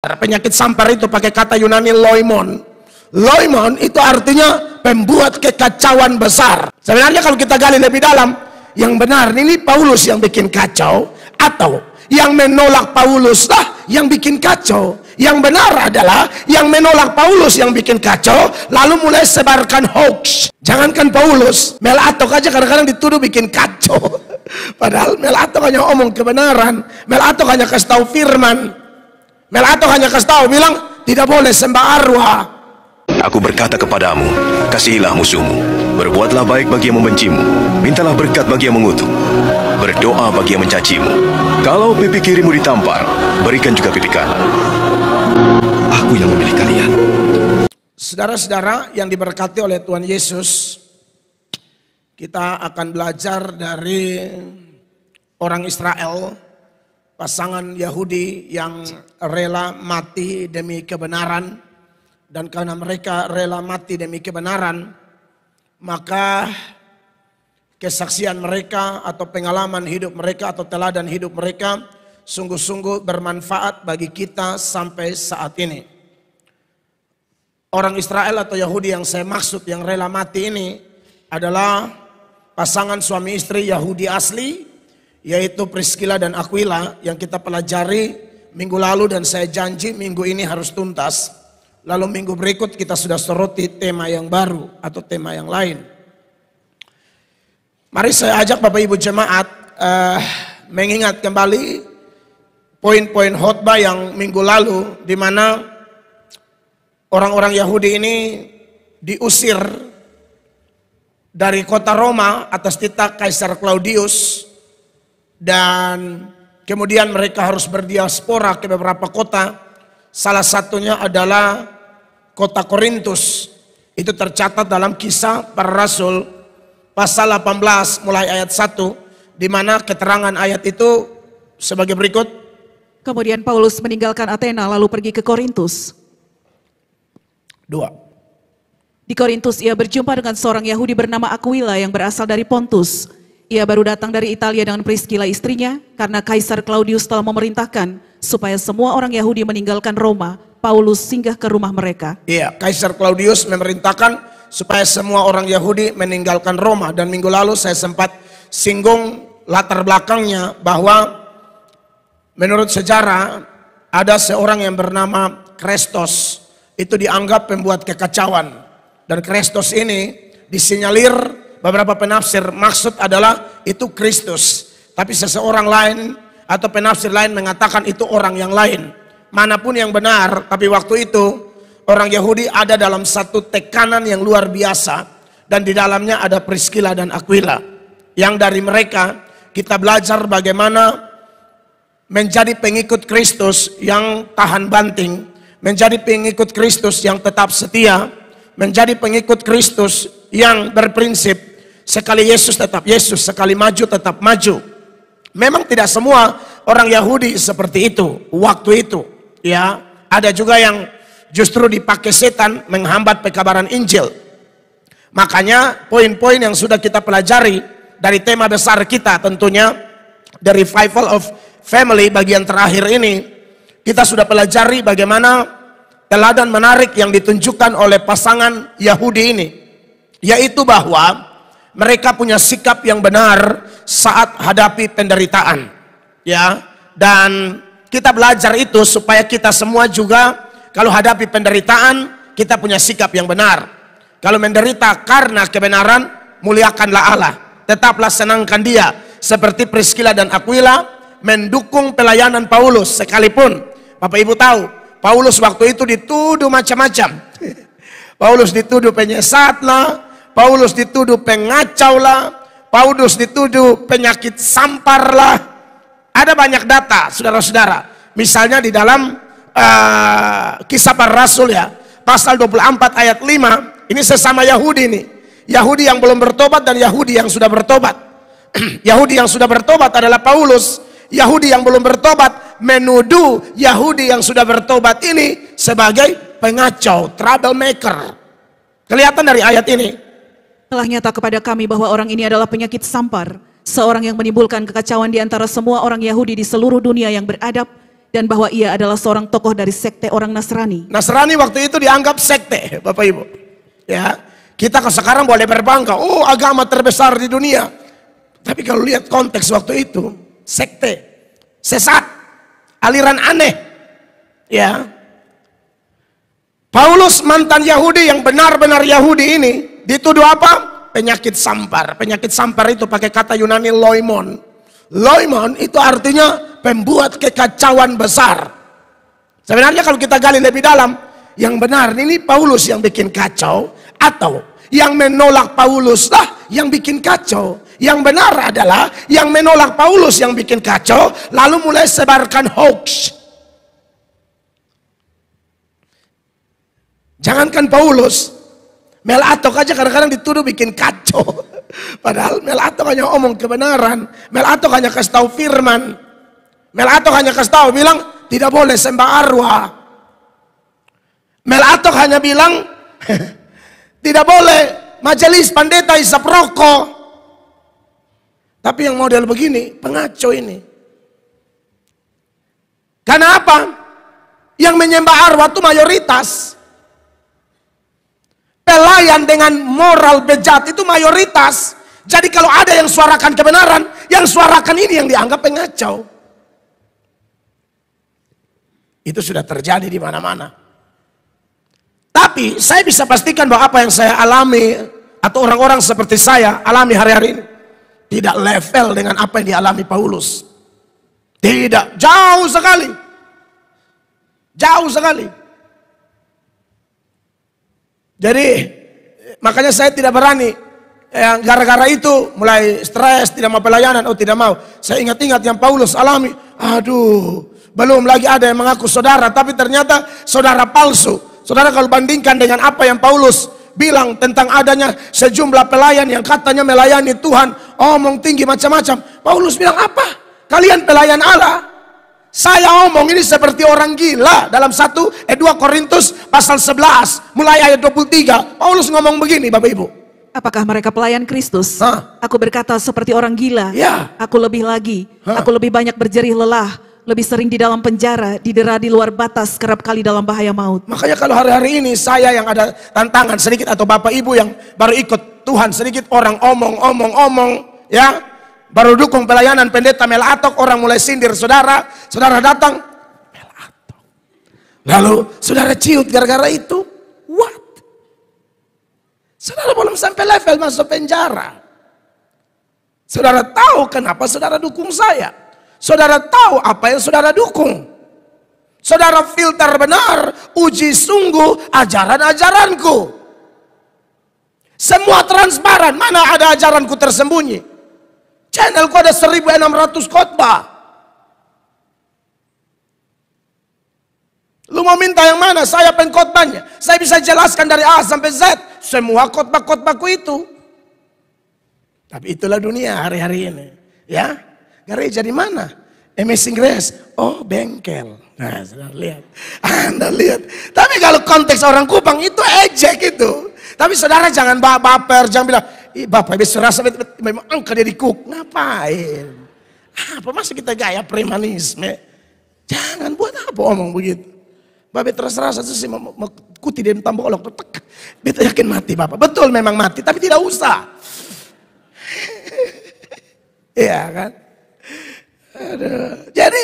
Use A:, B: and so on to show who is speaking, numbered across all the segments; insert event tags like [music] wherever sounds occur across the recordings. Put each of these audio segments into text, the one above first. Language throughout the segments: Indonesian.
A: Penyakit sampar itu pakai kata Yunani loimon. Loimon itu artinya pembuat kekacauan besar. Sebenarnya kalau kita gali lebih dalam, yang benar ini Paulus yang bikin kacau atau yang menolak Paulus lah yang bikin kacau. Yang benar adalah yang menolak Paulus yang bikin kacau lalu mulai sebarkan hoax. Jangankan Paulus, Melatok aja kadang-kadang dituduh bikin kacau. [laughs] Padahal Melatok hanya omong kebenaran, Melatok hanya kasih tahu firman. Melato hanya kasih tahu bilang tidak boleh sembah arwah.
B: Aku berkata kepadamu, kasihilah musuhmu. Berbuatlah baik bagi yang membencimu. Mintalah berkat bagi yang mengutuk.
A: Berdoa bagi yang mencacimu. Kalau pipi kirimu ditampar, berikan juga pipi kanan. Aku yang memilih kalian. Saudara-saudara yang diberkati oleh Tuhan Yesus, kita akan belajar dari orang Israel pasangan Yahudi yang rela mati demi kebenaran dan karena mereka rela mati demi kebenaran maka kesaksian mereka atau pengalaman hidup mereka atau teladan hidup mereka sungguh-sungguh bermanfaat bagi kita sampai saat ini. Orang Israel atau Yahudi yang saya maksud yang rela mati ini adalah pasangan suami istri Yahudi asli yaitu Priscilla dan Aquila yang kita pelajari minggu lalu dan saya janji minggu ini harus tuntas. Lalu minggu berikut kita sudah soroti tema yang baru atau tema yang lain. Mari saya ajak Bapak Ibu jemaat uh, mengingat kembali poin-poin khotbah yang minggu lalu di mana orang-orang Yahudi ini diusir dari kota Roma atas titah Kaisar Claudius dan kemudian mereka harus berdiaspora ke beberapa kota. Salah satunya adalah kota Korintus. Itu tercatat dalam kisah para rasul pasal 18 mulai ayat 1 di mana keterangan ayat itu sebagai berikut.
B: Kemudian Paulus meninggalkan Athena lalu pergi ke Korintus. Dua. Di Korintus ia berjumpa dengan seorang Yahudi bernama Aquila yang berasal dari Pontus. Ia baru datang dari Italia dengan Priscilla istrinya karena Kaisar Claudius telah memerintahkan supaya semua orang Yahudi meninggalkan Roma. Paulus singgah ke rumah mereka.
A: Iya, Kaisar Claudius memerintahkan supaya semua orang Yahudi meninggalkan Roma dan minggu lalu saya sempat singgung latar belakangnya bahwa menurut sejarah ada seorang yang bernama Krestos itu dianggap pembuat kekacauan dan Krestos ini disinyalir beberapa penafsir maksud adalah itu Kristus. Tapi seseorang lain atau penafsir lain mengatakan itu orang yang lain. Manapun yang benar, tapi waktu itu orang Yahudi ada dalam satu tekanan yang luar biasa dan di dalamnya ada Priscila dan Aquila. Yang dari mereka kita belajar bagaimana menjadi pengikut Kristus yang tahan banting, menjadi pengikut Kristus yang tetap setia, menjadi pengikut Kristus yang berprinsip Sekali Yesus tetap Yesus, sekali maju tetap maju. Memang tidak semua orang Yahudi seperti itu waktu itu, ya. Ada juga yang justru dipakai setan menghambat pekabaran Injil. Makanya poin-poin yang sudah kita pelajari dari tema besar kita tentunya The Revival of Family bagian terakhir ini kita sudah pelajari bagaimana teladan menarik yang ditunjukkan oleh pasangan Yahudi ini yaitu bahwa mereka punya sikap yang benar saat hadapi penderitaan. Ya, dan kita belajar itu supaya kita semua juga kalau hadapi penderitaan kita punya sikap yang benar. Kalau menderita karena kebenaran, muliakanlah Allah. Tetaplah senangkan dia. Seperti Priscilla dan Aquila mendukung pelayanan Paulus sekalipun. Bapak Ibu tahu, Paulus waktu itu dituduh macam-macam. [laughs] Paulus dituduh penyesat lah, Paulus dituduh pengacau lah, Paulus dituduh penyakit sampar lah. Ada banyak data, saudara-saudara. Misalnya di dalam uh, kisah para rasul ya, pasal 24 ayat 5, ini sesama Yahudi nih. Yahudi yang belum bertobat dan Yahudi yang sudah bertobat. [clears throat] Yahudi yang sudah bertobat adalah Paulus. Yahudi yang belum bertobat menuduh Yahudi yang sudah bertobat ini sebagai pengacau, troublemaker. Kelihatan dari ayat ini.
B: Telah nyata kepada kami bahwa orang ini adalah penyakit sampar, seorang yang menimbulkan kekacauan di antara semua orang Yahudi di seluruh dunia yang beradab dan bahwa ia adalah seorang tokoh dari sekte orang Nasrani.
A: Nasrani waktu itu dianggap sekte, Bapak Ibu. Ya, kita ke sekarang boleh berbangga, oh agama terbesar di dunia. Tapi kalau lihat konteks waktu itu, sekte, sesat, aliran aneh. Ya. Paulus mantan Yahudi yang benar-benar Yahudi ini dituduh apa? Penyakit sampar. Penyakit sampar itu pakai kata Yunani loimon. Loimon itu artinya pembuat kekacauan besar. Sebenarnya kalau kita gali lebih dalam, yang benar ini Paulus yang bikin kacau atau yang menolak Paulus lah yang bikin kacau. Yang benar adalah yang menolak Paulus yang bikin kacau, lalu mulai sebarkan hoax. Jangankan Paulus, Melatok aja kadang-kadang dituduh bikin kacau. [laughs] Padahal Melatok hanya omong kebenaran. Melatok hanya kasih tahu firman. Melatok hanya kasih tahu bilang tidak boleh sembah arwah. Melatok hanya bilang [laughs] tidak boleh majelis pendeta isap rokok. Tapi yang model begini, pengacau ini. Karena apa? Yang menyembah arwah itu mayoritas pelayan dengan moral bejat itu mayoritas. Jadi kalau ada yang suarakan kebenaran, yang suarakan ini yang dianggap pengacau. Itu sudah terjadi di mana-mana. Tapi saya bisa pastikan bahwa apa yang saya alami atau orang-orang seperti saya alami hari-hari ini tidak level dengan apa yang dialami Paulus. Tidak, jauh sekali. Jauh sekali. Jadi makanya saya tidak berani. Yang gara-gara itu mulai stres, tidak mau pelayanan, oh tidak mau. Saya ingat-ingat yang Paulus alami. Aduh, belum lagi ada yang mengaku saudara, tapi ternyata saudara palsu. Saudara kalau bandingkan dengan apa yang Paulus bilang tentang adanya sejumlah pelayan yang katanya melayani Tuhan, omong tinggi macam-macam. Paulus bilang apa? Kalian pelayan Allah, saya omong ini seperti orang gila dalam satu eh 2 Korintus pasal 11 mulai ayat 23. Paulus ngomong begini Bapak Ibu.
B: Apakah mereka pelayan Kristus? Hah? Aku berkata seperti orang gila. Ya. Aku lebih lagi. Hah? Aku lebih banyak berjerih lelah. Lebih sering di dalam penjara, didera di luar batas, kerap kali dalam bahaya maut. Makanya kalau hari-hari
A: ini saya yang ada tantangan sedikit atau Bapak Ibu yang baru ikut Tuhan sedikit orang omong, omong, omong. Ya, baru dukung pelayanan pendeta Melatok, orang mulai sindir saudara, saudara datang, Melatok. Lalu saudara ciut gara-gara itu, what? Saudara belum sampai level masuk penjara. Saudara tahu kenapa saudara dukung saya. Saudara tahu apa yang saudara dukung. Saudara filter benar, uji sungguh ajaran-ajaranku. Semua transparan, mana ada ajaranku tersembunyi. Channelku ada 1600 khotbah. Lu mau minta yang mana? Saya pengkhotbahnya. Saya bisa jelaskan dari A sampai Z. Semua khotbah-khotbahku itu. Tapi itulah dunia hari-hari ini. Ya, gereja di mana? Amazing inggris, oh bengkel. Nah, sudah lihat. [laughs] Anda lihat. Tapi kalau konteks orang Kupang itu ejek itu. Tapi saudara jangan baper, jangan bilang, Ih, Bapak bisa rasa memang engkau jadi kuk. Ngapain? Apa masa kita gaya premanisme? Jangan buat apa omong begitu. Bapak terus rasa sih mau kuti dan tambah olok. betul yakin mati Bapak. Betul memang mati, tapi tidak usah. [laughs] Iya kan? Jadi,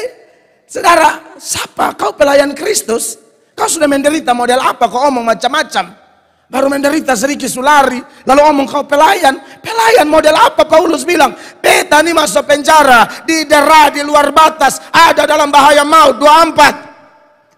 A: saudara, siapa kau pelayan Kristus? Kau sudah menderita model apa? Kau omong macam-macam. Baru menderita sedikit sulari, lalu omong kau pelayan. Pelayan model apa Paulus bilang? Beta ini masuk penjara, di
B: didera di luar batas, ada dalam bahaya maut, dua empat.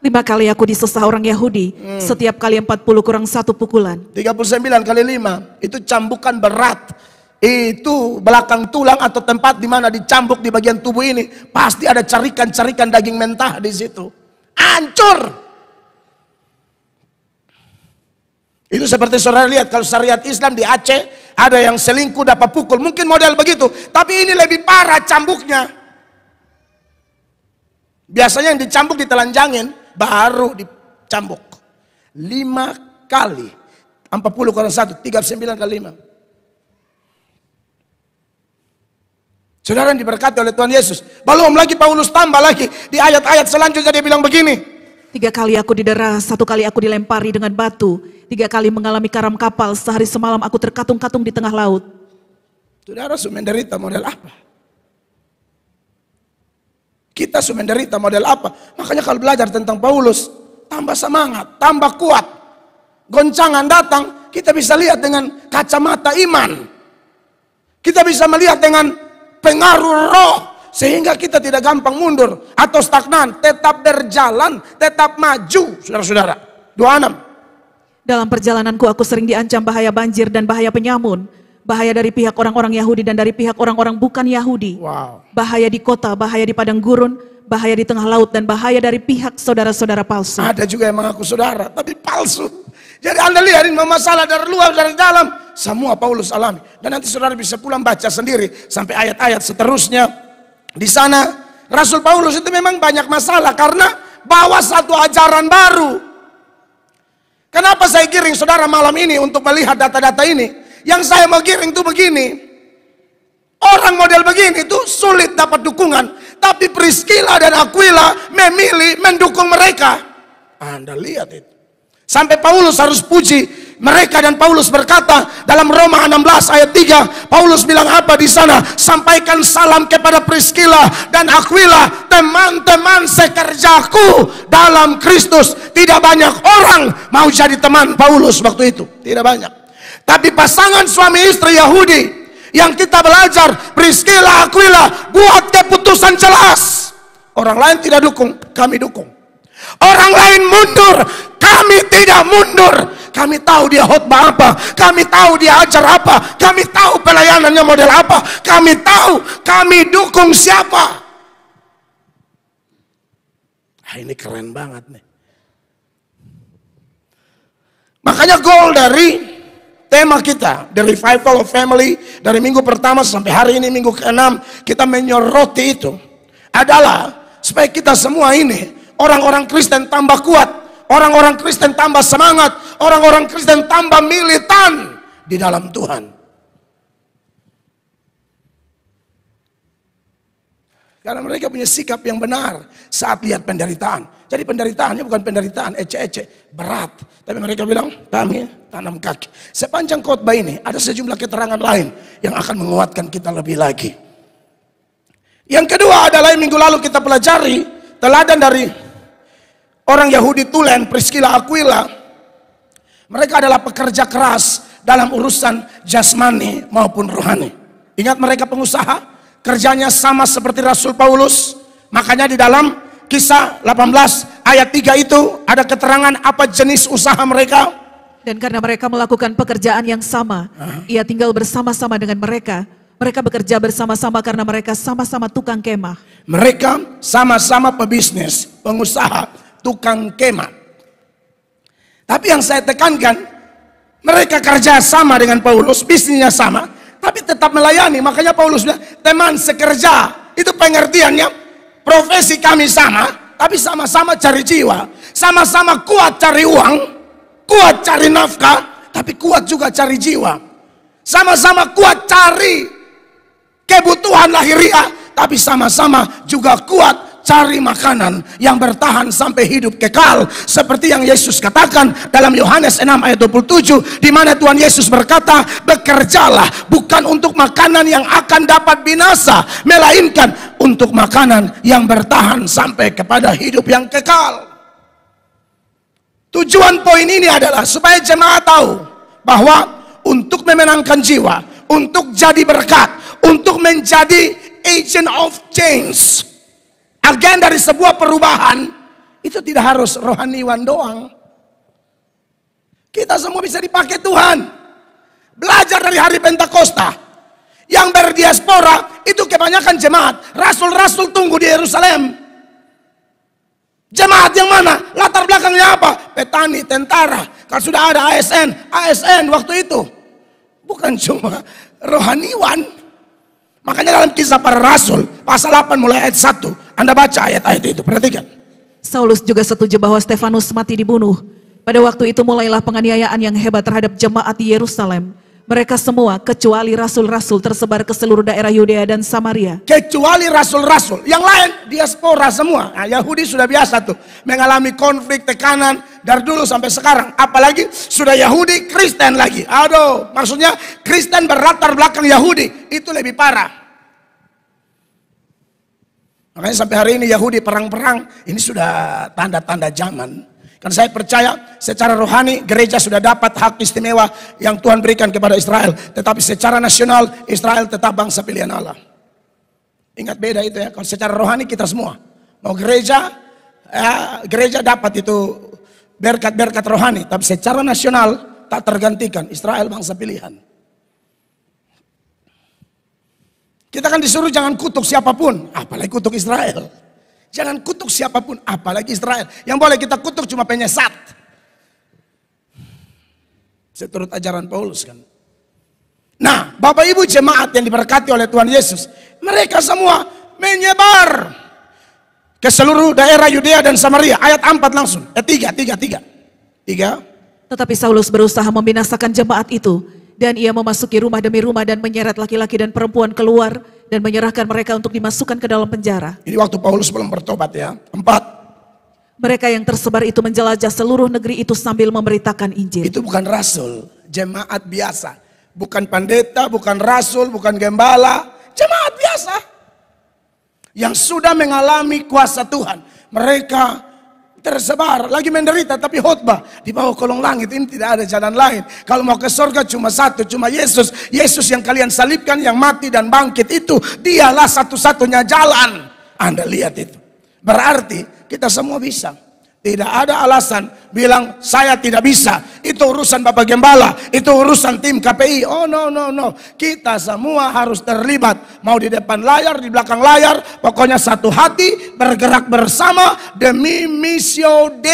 B: Lima kali aku disesah orang Yahudi, hmm. setiap kali empat puluh kurang satu pukulan. 39 kali lima, itu
A: cambukan berat itu belakang tulang atau tempat di mana dicambuk di bagian tubuh ini pasti ada carikan-carikan daging mentah di situ. Hancur. Itu seperti saudara lihat kalau syariat Islam di Aceh ada yang selingkuh dapat pukul, mungkin model begitu, tapi ini lebih parah cambuknya. Biasanya yang dicambuk di telanjangin baru dicambuk. 5 kali. 40 kurang 1, 39 kali 5. Saudara yang diberkati oleh Tuhan Yesus. Belum lagi Paulus tambah lagi di ayat-ayat selanjutnya dia bilang begini.
B: Tiga kali aku didera, satu kali aku dilempari dengan batu. Tiga kali mengalami karam kapal, sehari semalam aku terkatung-katung di tengah laut.
A: Saudara menderita model apa? Kita menderita model apa? Makanya kalau belajar tentang Paulus, tambah semangat, tambah kuat. Goncangan datang, kita bisa lihat dengan kacamata iman. Kita bisa melihat dengan pengaruh roh sehingga kita tidak gampang mundur atau stagnan, tetap berjalan, tetap maju, saudara-saudara.
B: 26. Dalam perjalananku aku sering diancam bahaya banjir dan bahaya penyamun, bahaya dari pihak orang-orang Yahudi dan dari pihak orang-orang bukan Yahudi. Wow. Bahaya di kota, bahaya di padang gurun, bahaya di tengah laut dan bahaya dari pihak saudara-saudara palsu. Ada juga yang mengaku saudara tapi
A: palsu. Jadi Anda lihat ini masalah dari luar dari dalam semua Paulus alami. Dan nanti saudara bisa pulang baca sendiri sampai ayat-ayat seterusnya. Di sana Rasul Paulus itu memang banyak masalah karena bawa satu ajaran baru. Kenapa saya giring saudara malam ini untuk melihat data-data ini? Yang saya mau giring itu begini. Orang model begini itu sulit dapat dukungan. Tapi Priscilla dan Aquila memilih mendukung mereka. Anda lihat itu. Sampai Paulus harus puji mereka dan Paulus berkata dalam Roma 16 ayat 3 Paulus bilang apa di sana sampaikan salam kepada Priscilla dan Aquila teman-teman sekerjaku dalam Kristus tidak banyak orang mau jadi teman Paulus waktu itu tidak banyak tapi pasangan suami istri Yahudi yang kita belajar Priscilla Aquila buat keputusan jelas orang lain tidak dukung kami dukung Orang lain mundur, kami tidak mundur. Kami tahu dia khotbah apa. Kami tahu dia ajar apa. Kami tahu pelayanannya model apa. Kami tahu kami dukung siapa. Nah, ini keren banget nih. Makanya goal dari tema kita, The Revival of Family, dari minggu pertama sampai hari ini minggu ke-6, kita menyoroti itu adalah supaya kita semua ini orang-orang Kristen tambah kuat Orang-orang Kristen tambah semangat. Orang-orang Kristen tambah militan di dalam Tuhan. Karena mereka punya sikap yang benar saat lihat penderitaan. Jadi penderitaannya bukan penderitaan ece-ece, berat. Tapi mereka bilang, kami ya? tanam kaki. Sepanjang khotbah ini ada sejumlah keterangan lain yang akan menguatkan kita lebih lagi. Yang kedua adalah minggu lalu kita pelajari teladan dari orang Yahudi Tulen, Priscilla Aquila, mereka adalah pekerja keras dalam urusan jasmani maupun rohani. Ingat mereka pengusaha, kerjanya sama seperti Rasul Paulus. Makanya di dalam kisah 18 ayat 3 itu ada
B: keterangan apa jenis usaha mereka. Dan karena mereka melakukan pekerjaan yang sama, uh -huh. ia tinggal bersama-sama dengan mereka. Mereka bekerja bersama-sama karena mereka sama-sama tukang kemah.
A: Mereka sama-sama pebisnis, pengusaha, tukang kema. Tapi yang saya tekankan, mereka kerja sama dengan Paulus, bisnisnya sama, tapi tetap melayani. Makanya Paulus bilang, teman sekerja, itu pengertiannya, profesi kami sama, tapi sama-sama cari jiwa, sama-sama kuat cari uang, kuat cari nafkah, tapi kuat juga cari jiwa. Sama-sama kuat cari kebutuhan lahiriah, tapi sama-sama juga kuat cari makanan yang bertahan sampai hidup kekal seperti yang Yesus katakan dalam Yohanes 6 ayat 27 di mana Tuhan Yesus berkata bekerjalah bukan untuk makanan yang akan dapat binasa melainkan untuk makanan yang bertahan sampai kepada hidup yang kekal tujuan poin ini adalah supaya jemaat tahu bahwa untuk memenangkan jiwa untuk jadi berkat untuk menjadi agent of change agen dari sebuah perubahan itu tidak harus rohaniwan doang. Kita semua bisa dipakai Tuhan. Belajar dari hari Pentakosta. Yang berdiaspora itu kebanyakan jemaat. Rasul-rasul tunggu di Yerusalem. Jemaat yang mana? Latar belakangnya apa? Petani, tentara. Kalau sudah ada ASN, ASN waktu itu. Bukan cuma rohaniwan. Makanya dalam kisah para rasul, pasal 8 mulai ayat 1. Anda baca ayat-ayat itu, perhatikan.
B: Saulus juga setuju bahwa Stefanus mati dibunuh. Pada waktu itu mulailah penganiayaan yang hebat terhadap jemaat di Yerusalem. Mereka semua kecuali rasul-rasul tersebar ke seluruh daerah Yudea dan Samaria.
A: Kecuali rasul-rasul. Yang lain diaspora semua. Nah, Yahudi sudah biasa tuh mengalami konflik, tekanan dari dulu sampai sekarang. Apalagi sudah Yahudi Kristen lagi. Aduh, maksudnya Kristen berlatar belakang Yahudi itu lebih parah. Makanya sampai hari ini Yahudi perang-perang ini sudah tanda-tanda zaman. Karena saya percaya secara rohani gereja sudah dapat hak istimewa yang Tuhan berikan kepada Israel. Tetapi secara nasional Israel tetap bangsa pilihan Allah. Ingat beda itu ya. Kalau secara rohani kita semua. Mau gereja, ya, gereja dapat itu berkat-berkat rohani. Tapi secara nasional tak tergantikan. Israel bangsa pilihan. Kita kan disuruh jangan kutuk siapapun, apalagi kutuk Israel. Jangan kutuk siapapun, apalagi Israel. Yang boleh kita kutuk cuma penyesat. Seturut ajaran Paulus kan. Nah, Bapak Ibu jemaat yang diberkati oleh Tuhan Yesus, mereka semua menyebar ke seluruh daerah Yudea dan Samaria. Ayat 4 langsung. Eh, 3, 3, 3. 3.
B: Tetapi Saulus berusaha membinasakan jemaat itu dan ia memasuki rumah demi rumah dan menyeret laki-laki dan perempuan keluar dan menyerahkan mereka untuk dimasukkan ke dalam penjara. Ini waktu Paulus belum bertobat ya. Empat. Mereka yang tersebar itu menjelajah seluruh negeri itu sambil memberitakan Injil. Itu bukan rasul, jemaat biasa. Bukan
A: pendeta, bukan rasul, bukan gembala, jemaat biasa. Yang sudah mengalami kuasa Tuhan. Mereka tersebar, lagi menderita tapi khutbah di bawah kolong langit ini tidak ada jalan lain. Kalau mau ke surga cuma satu, cuma Yesus. Yesus yang kalian salibkan yang mati dan bangkit itu dialah satu-satunya jalan. Anda lihat itu. Berarti kita semua bisa. Tidak ada alasan bilang saya tidak bisa. Itu urusan Bapak Gembala, itu urusan tim KPI. Oh no no no. Kita semua harus terlibat. Mau di depan layar, di belakang layar, pokoknya satu hati bergerak bersama demi misio D,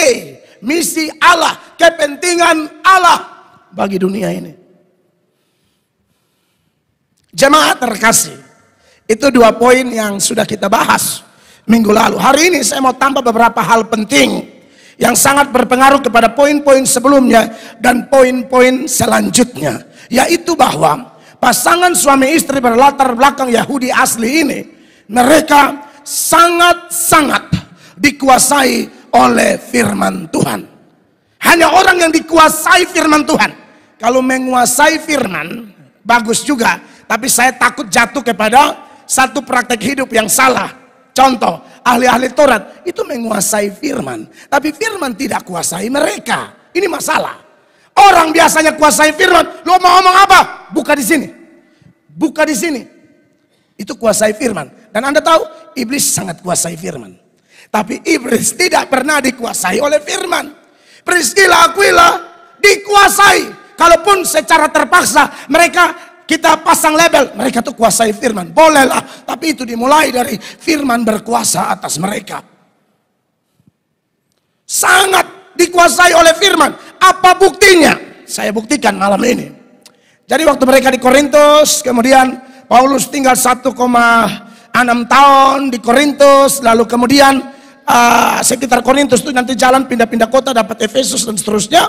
A: misi Allah, kepentingan Allah bagi dunia ini. Jemaat terkasih, itu dua poin yang sudah kita bahas minggu lalu. Hari ini saya mau tambah beberapa hal penting yang sangat berpengaruh kepada poin-poin sebelumnya dan poin-poin selanjutnya, yaitu bahwa pasangan suami istri berlatar belakang Yahudi asli ini, mereka sangat-sangat dikuasai oleh firman Tuhan. Hanya orang yang dikuasai firman Tuhan. Kalau menguasai firman, bagus juga, tapi saya takut jatuh kepada satu praktek hidup yang salah Contoh, ahli-ahli Taurat itu menguasai firman. Tapi firman tidak kuasai mereka. Ini masalah. Orang biasanya kuasai firman. Lo mau ngomong apa? Buka di sini. Buka di sini. Itu kuasai firman. Dan Anda tahu, iblis sangat kuasai firman. Tapi iblis tidak pernah dikuasai oleh firman. Priscilla Aquila dikuasai. Kalaupun secara terpaksa mereka kita pasang label, mereka tuh kuasai firman. Bolehlah, tapi itu dimulai dari firman berkuasa atas mereka. Sangat dikuasai oleh firman. Apa buktinya? Saya buktikan malam ini. Jadi waktu mereka di Korintus, kemudian Paulus tinggal 1,6 tahun di Korintus, lalu kemudian uh, sekitar Korintus itu nanti jalan pindah-pindah kota dapat Efesus dan seterusnya.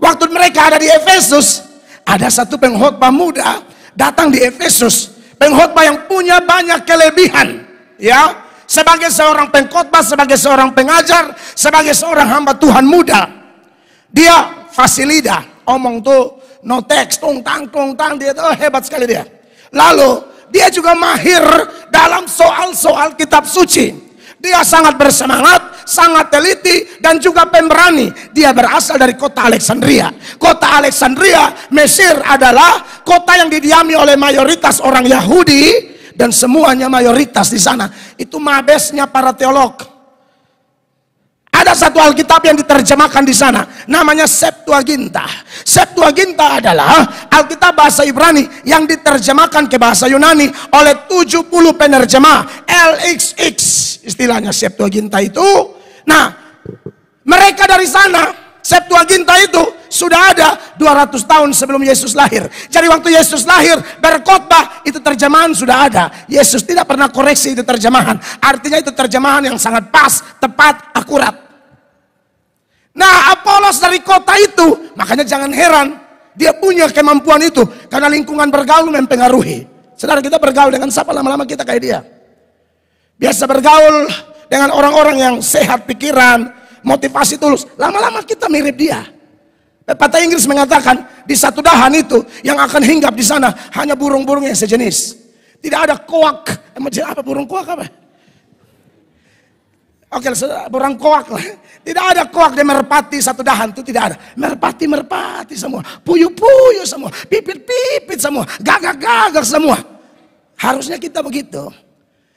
A: Waktu mereka ada di Efesus, ada satu pengkhotbah muda datang di Efesus, pengkhotbah yang punya banyak kelebihan, ya. Sebagai seorang pengkhotbah, sebagai seorang pengajar, sebagai seorang hamba Tuhan muda, dia fasilida, omong tuh no text, tong tang tong tang dia tuh oh, hebat sekali dia. Lalu dia juga mahir dalam soal-soal kitab suci. Dia sangat bersemangat, sangat teliti dan juga pemberani. Dia berasal dari kota Alexandria. Kota Alexandria, Mesir adalah kota yang didiami oleh mayoritas orang Yahudi dan semuanya mayoritas di sana. Itu mabesnya para teolog. Ada satu Alkitab yang diterjemahkan di sana, namanya Septuaginta. Septuaginta adalah Alkitab bahasa Ibrani yang diterjemahkan ke bahasa Yunani oleh 70 penerjemah LXX istilahnya Septuaginta itu. Nah, mereka dari sana Septuaginta itu sudah ada 200 tahun sebelum Yesus lahir. Jadi waktu Yesus lahir berkhotbah itu terjemahan sudah ada. Yesus tidak pernah koreksi itu terjemahan. Artinya itu terjemahan yang sangat pas, tepat, akurat. Nah, Apolos dari kota itu, makanya jangan heran dia punya kemampuan itu karena lingkungan bergaul mempengaruhi. Saudara kita bergaul dengan siapa lama-lama kita kayak dia. Biasa bergaul dengan orang-orang yang sehat pikiran, motivasi tulus. Lama-lama kita mirip dia. Pepatah Inggris mengatakan di satu dahan itu yang akan hinggap di sana hanya burung-burung yang sejenis. Tidak ada koak. Emang apa burung koak apa? Oke, burung koak lah. Tidak ada koak di merpati satu dahan itu tidak ada. Merpati merpati semua, puyuh-puyuh semua, pipit-pipit semua, gagak-gagak semua. Harusnya kita begitu.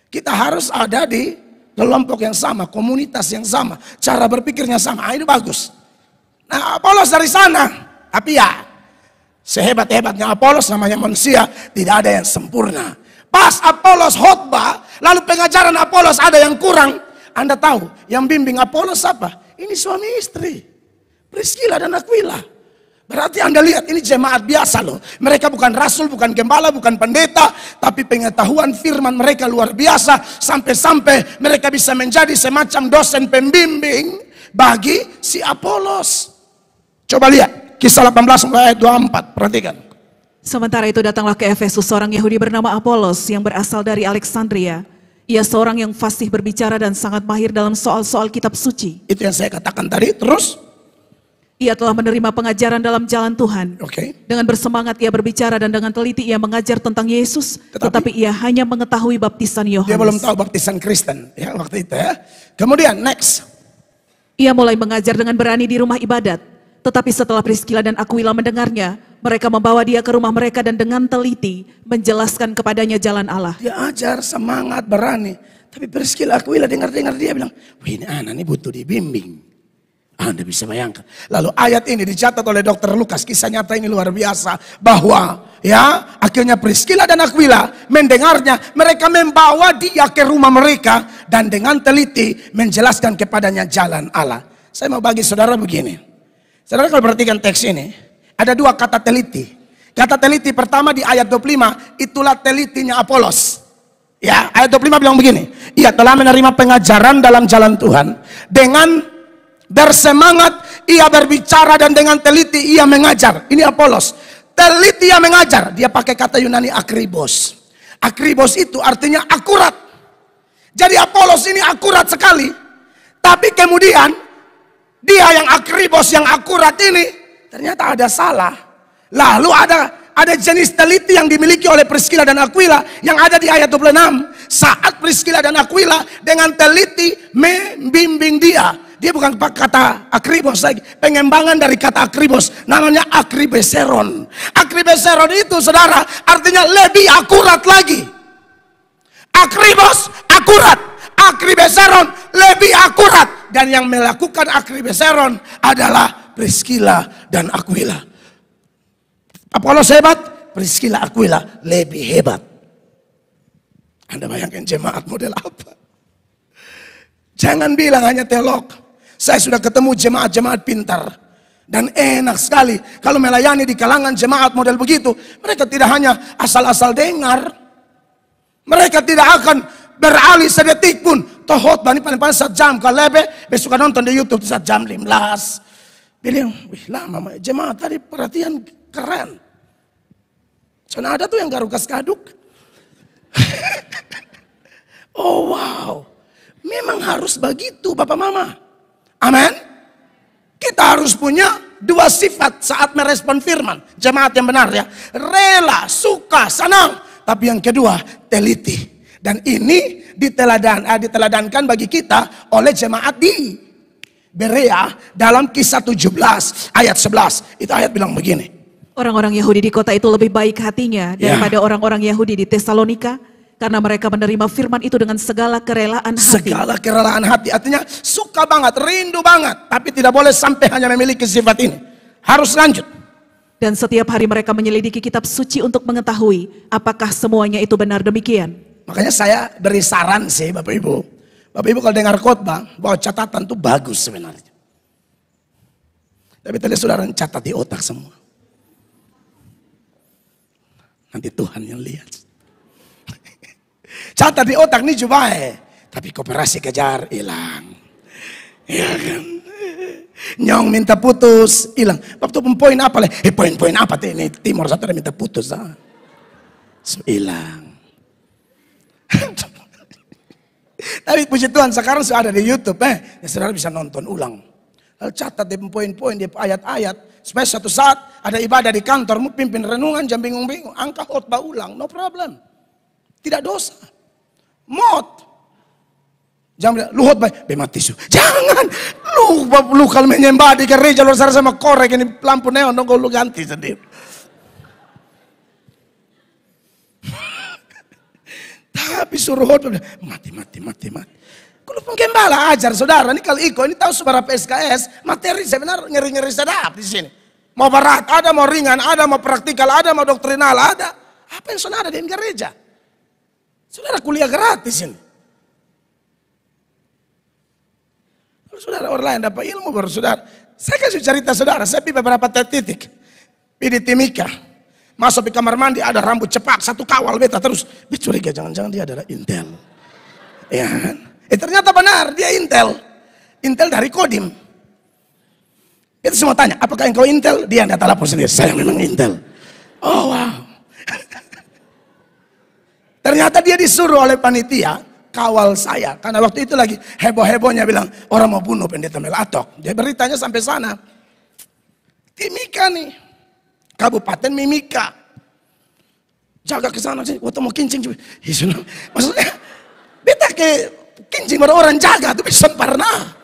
A: Kita harus ada di kelompok yang sama, komunitas yang sama, cara berpikirnya sama. Ah, ini bagus. Nah, Apolos dari sana, tapi ya sehebat-hebatnya Apolos namanya manusia, tidak ada yang sempurna. Pas Apolos khotbah, lalu pengajaran Apolos ada yang kurang. Anda tahu, yang bimbing Apolos apa? Ini suami istri. Priscila dan Aquila. Berarti Anda lihat ini jemaat biasa loh. Mereka bukan rasul, bukan gembala, bukan pendeta, tapi pengetahuan firman mereka luar biasa sampai-sampai mereka bisa menjadi semacam dosen pembimbing bagi si Apolos. Coba lihat kisah 18 ayat 24, perhatikan.
B: Sementara itu datanglah ke Efesus seorang Yahudi bernama Apolos yang berasal dari Alexandria. Ia seorang yang fasih berbicara dan sangat mahir dalam soal-soal kitab suci. Itu yang saya katakan tadi, terus ia telah menerima pengajaran dalam jalan Tuhan. Okay. Dengan bersemangat ia berbicara dan dengan teliti ia mengajar tentang Yesus. Tetapi, tetapi ia hanya mengetahui baptisan Yohanes. Dia belum tahu baptisan Kristen
A: ya waktu itu ya.
B: Kemudian next. Ia mulai mengajar dengan berani di rumah ibadat. Tetapi setelah Priscila dan Aquila mendengarnya, mereka membawa dia ke rumah mereka dan dengan teliti menjelaskan kepadanya jalan Allah.
A: Dia ajar semangat berani. Tapi Priscila Aquila dengar-dengar dia bilang, ini anak ini butuh dibimbing. Anda bisa bayangkan. Lalu ayat ini dicatat oleh dokter Lukas. Kisah nyata ini luar biasa. Bahwa ya akhirnya Priscilla dan Aquila mendengarnya. Mereka membawa dia ke rumah mereka. Dan dengan teliti menjelaskan kepadanya jalan Allah. Saya mau bagi saudara begini. Saudara kalau perhatikan teks ini. Ada dua kata teliti. Kata teliti pertama di ayat 25. Itulah telitinya Apolos. Ya, ayat 25 bilang begini. Ia telah menerima pengajaran dalam jalan Tuhan. Dengan bersemangat, ia berbicara dan dengan teliti ia mengajar. Ini Apolos. Teliti ia mengajar. Dia pakai kata Yunani akribos. Akribos itu artinya akurat. Jadi Apolos ini akurat sekali. Tapi kemudian dia yang akribos yang akurat ini ternyata ada salah. Lalu ada ada jenis teliti yang dimiliki oleh Priscilla dan Aquila yang ada di ayat 26. Saat Priscilla dan Aquila dengan teliti membimbing dia dia bukan kata akribos lagi. Pengembangan dari kata akribos. Namanya akribeseron. Akribeseron itu saudara artinya lebih akurat lagi. Akribos akurat. Akribeseron lebih akurat. Dan yang melakukan akribeseron adalah Priskila dan Aquila. Apolos hebat, Priskila Aquila lebih hebat. Anda bayangkan jemaat model apa? Jangan bilang hanya telok saya sudah ketemu jemaat-jemaat pintar. Dan enak sekali kalau melayani di kalangan jemaat model begitu. Mereka tidak hanya asal-asal dengar. Mereka tidak akan beralih sedetik pun. Tohot bani paling-paling satu jam. Kalau lebih, besok nonton di Youtube satu jam 15. Bilang, wih lama, jemaat tadi perhatian keren. Cuma ada tuh yang garukas kaduk. [laughs] oh wow, memang harus begitu Bapak Mama. Amin. Kita harus punya dua sifat saat merespon firman. Jemaat yang benar ya. Rela, suka, senang. Tapi yang kedua, teliti. Dan ini diteladan, eh, diteladankan bagi kita oleh jemaat di Berea dalam kisah 17 ayat 11. Itu ayat bilang begini.
B: Orang-orang Yahudi di kota itu lebih baik hatinya ya. daripada orang-orang yeah. Yahudi di Tesalonika karena mereka menerima firman itu dengan segala kerelaan hati. Segala kerelaan hati. Artinya suka banget, rindu banget. Tapi tidak boleh sampai hanya memiliki sifat ini. Harus lanjut. Dan setiap hari mereka menyelidiki kitab suci untuk mengetahui apakah semuanya itu benar demikian.
A: Makanya saya beri saran sih Bapak Ibu. Bapak Ibu kalau dengar khotbah, bahwa catatan itu bagus sebenarnya. Tapi tadi saudara catat di otak semua. Nanti Tuhan yang lihat. Catat di otak ini eh. Tapi koperasi kejar hilang. Ya kan? Nyong minta putus, hilang. Waktu poin apa leh? Eh poin-poin apa ini timur satu ada minta putus lah So, hilang. [laughs] Tapi puji Tuhan sekarang sudah ada di YouTube eh, ya, saudara bisa nonton ulang. Lalu catat di poin-poin di ayat-ayat supaya satu saat ada ibadah di kantormu pimpin renungan jam bingung-bingung angka khotbah ulang no problem. Tidak dosa. Mot. Jangan bilang, luhut baik, su. Jangan, lu, lu kalau menyembah di gereja, lu sarasa sama korek ini lampu neon, dong lu ganti sendiri. [laughs] Tapi suruh hot mati mati mati mati. Kalau penggembala ajar saudara, ini kalau Iko ini tahu saudara PSKS, materi sebenarnya ngeri-ngeri sedap di sini. Mau berat ada, mau ringan ada, mau praktikal ada, mau doktrinal ada. Apa yang ada di gereja? Saudara kuliah gratis ini. Kalau saudara orang lain dapat ilmu baru saudara. Saya kasih cerita saudara, saya pergi beberapa titik. Pergi Timika. Masuk di kamar mandi ada rambut cepak, satu kawal beta terus. Bicuriga jangan-jangan dia adalah intel. Ya Eh ternyata benar, dia intel. Intel dari Kodim. Itu semua tanya, apakah engkau intel? Dia tahu lapor sendiri, saya memang intel. Oh wow. Ternyata dia disuruh oleh panitia kawal saya. Karena waktu itu lagi heboh-hebohnya bilang orang mau bunuh pendeta Melatok. Dia beritanya sampai sana. Timika nih. Kabupaten Mimika. Jaga ke sana sih. Waktu mau kincing. Maksudnya beta ke kincing baru orang jaga tuh bisa semparna.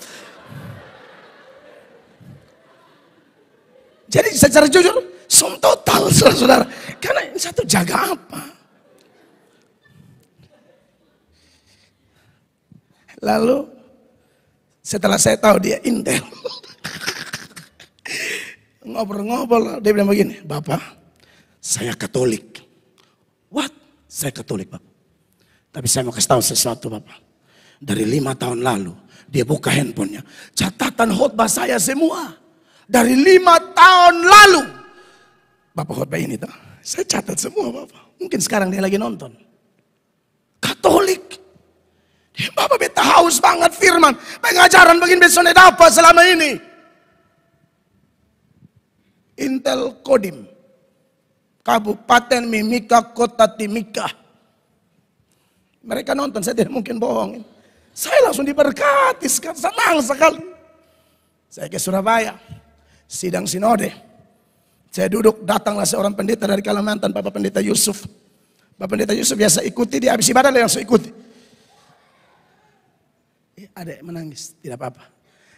A: Jadi secara jujur, sum total saudara-saudara. Karena ini satu jaga apa? Lalu setelah saya tahu dia intel. [laughs] Ngobrol-ngobrol dia bilang begini, "Bapak, saya Katolik." "What? Saya Katolik, Bapak." "Tapi saya mau kasih tahu sesuatu, Bapak." Dari lima tahun lalu, dia buka handphonenya. Catatan khutbah saya semua. Dari lima tahun lalu. Bapak khutbah ini tak? Saya catat semua Bapak. Mungkin sekarang dia lagi nonton. Katolik. Bapak beta haus banget firman. Pengajaran begini besoknya dapat selama ini. Intel Kodim. Kabupaten Mimika, Kota Timika. Mereka nonton, saya tidak mungkin bohong. Saya langsung diberkati, senang sekali. Saya ke Surabaya, sidang sinode. Saya duduk, datanglah seorang pendeta dari Kalimantan, Bapak Pendeta Yusuf. Bapak Pendeta Yusuf biasa ikuti, dia habis ibadah langsung ikuti. Adik menangis, tidak apa-apa.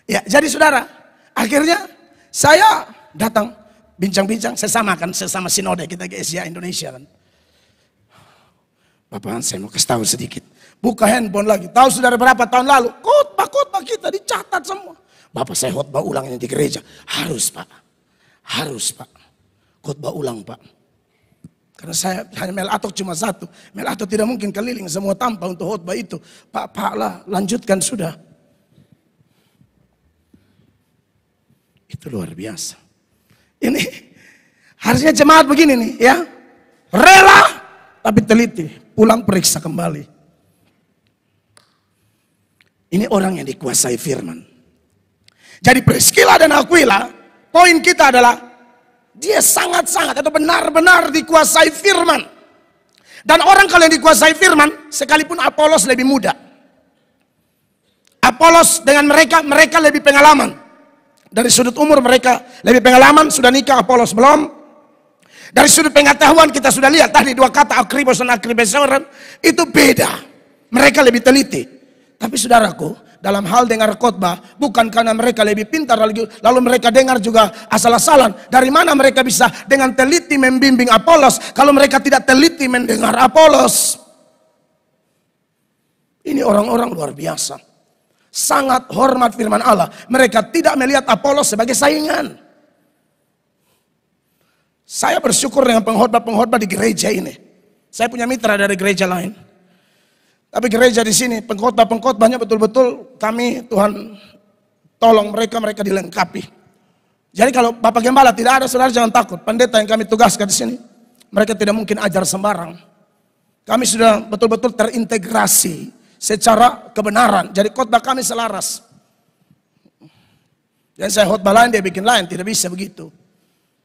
A: Ya, jadi saudara, akhirnya saya datang bincang-bincang sesama kan, sesama sinode kita ke Indonesia kan. Bapak saya mau kasih tahu sedikit. Buka handphone lagi. Tahu saudara berapa tahun lalu? Khotbah-khotbah kita dicatat semua. Bapak saya khotbah ulangnya di gereja. Harus Pak. Harus Pak. Khotbah ulang Pak. Karena saya hanya melatok cuma satu. Melatok tidak mungkin keliling semua tanpa untuk khutbah itu. Pak, pak lah lanjutkan sudah. Itu luar biasa. Ini harusnya jemaat begini nih ya. Rela tapi teliti. Pulang periksa kembali. Ini orang yang dikuasai firman. Jadi preskila dan Aquila, poin kita adalah dia sangat-sangat atau benar-benar dikuasai firman. Dan orang kalau yang dikuasai firman, sekalipun Apolos lebih muda. Apolos dengan mereka, mereka lebih pengalaman. Dari sudut umur mereka lebih pengalaman, sudah nikah Apolos belum. Dari sudut pengetahuan kita sudah lihat tadi dua kata akribos dan akribesoran itu beda. Mereka lebih teliti. Tapi saudaraku, dalam hal dengar khotbah, bukan karena mereka lebih pintar lagi lalu mereka dengar juga asal-asalan. Dari mana mereka bisa dengan teliti membimbing Apolos kalau mereka tidak teliti mendengar Apolos? Ini orang-orang luar biasa. Sangat hormat firman Allah. Mereka tidak melihat Apolos sebagai saingan. Saya bersyukur dengan pengkhotbah-pengkhotbah di gereja ini. Saya punya mitra dari gereja lain. Tapi gereja di sini, pengkhotbah-pengkhotbahnya betul-betul kami Tuhan tolong mereka, mereka dilengkapi. Jadi kalau Bapak Gembala tidak ada, saudara jangan takut. Pendeta yang kami tugaskan di sini, mereka tidak mungkin ajar sembarang. Kami sudah betul-betul terintegrasi secara kebenaran. Jadi khotbah kami selaras. Dan saya khotbah lain, dia bikin lain. Tidak bisa begitu.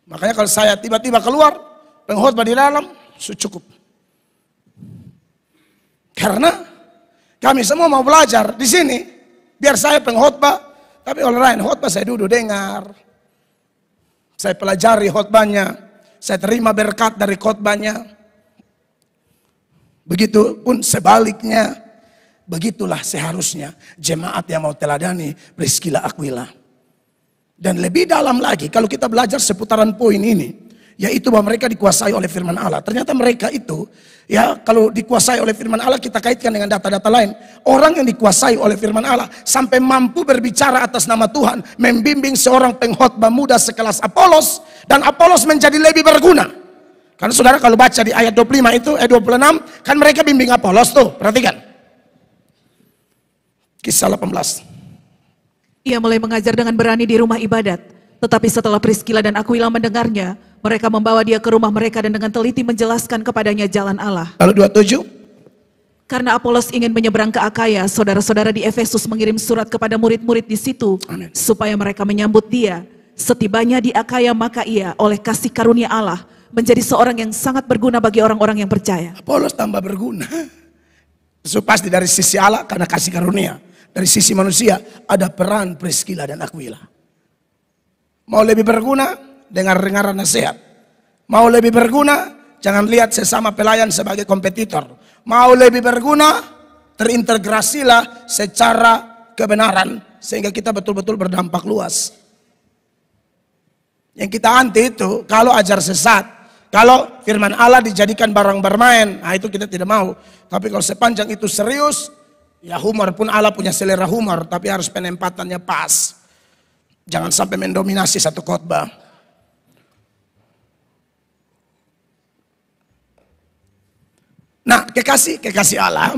A: Makanya kalau saya tiba-tiba keluar, pengkhotbah di dalam, sudah cukup. Karena kami semua mau belajar di sini. Biar saya pengkhotbah, tapi orang lain khotbah saya duduk dengar. Saya pelajari khotbahnya, saya terima berkat dari khotbahnya. Begitu pun sebaliknya, begitulah seharusnya jemaat yang mau teladani Priscilla Aquila. Dan lebih dalam lagi, kalau kita belajar seputaran poin ini, yaitu bahwa mereka dikuasai oleh firman Allah. Ternyata mereka itu ya kalau dikuasai oleh firman Allah kita kaitkan dengan data-data lain. Orang yang dikuasai oleh firman Allah sampai mampu berbicara atas nama Tuhan, membimbing seorang pengkhotbah muda sekelas Apolos dan Apolos menjadi lebih berguna. Karena saudara kalau baca di ayat 25 itu eh, ayat 26 kan mereka bimbing Apolos tuh, perhatikan. Kisah 18.
B: Ia mulai mengajar dengan berani di rumah ibadat. Tetapi setelah Priscila dan Aquila mendengarnya, mereka membawa dia ke rumah mereka dan dengan teliti menjelaskan kepadanya jalan Allah.
A: Lalu 27.
B: Karena Apolos ingin menyeberang ke Akaya, saudara-saudara di Efesus mengirim surat kepada murid-murid di situ Amen. supaya mereka menyambut dia. Setibanya di Akaya maka ia oleh kasih karunia Allah menjadi seorang yang sangat berguna bagi orang-orang yang percaya.
A: Apolos tambah berguna. So, pasti dari sisi Allah karena kasih karunia. Dari sisi manusia ada peran Priscilla dan Aquila. Mau lebih berguna, dengar-dengar nasihat. Mau lebih berguna, jangan lihat sesama pelayan sebagai kompetitor. Mau lebih berguna, terintegrasilah secara kebenaran sehingga kita betul-betul berdampak luas. Yang kita anti itu kalau ajar sesat, kalau firman Allah dijadikan barang bermain, nah itu kita tidak mau. Tapi kalau sepanjang itu serius, ya humor pun Allah punya selera humor, tapi harus penempatannya pas. Jangan sampai mendominasi satu khotbah. Nah, kekasih kekasih Allah.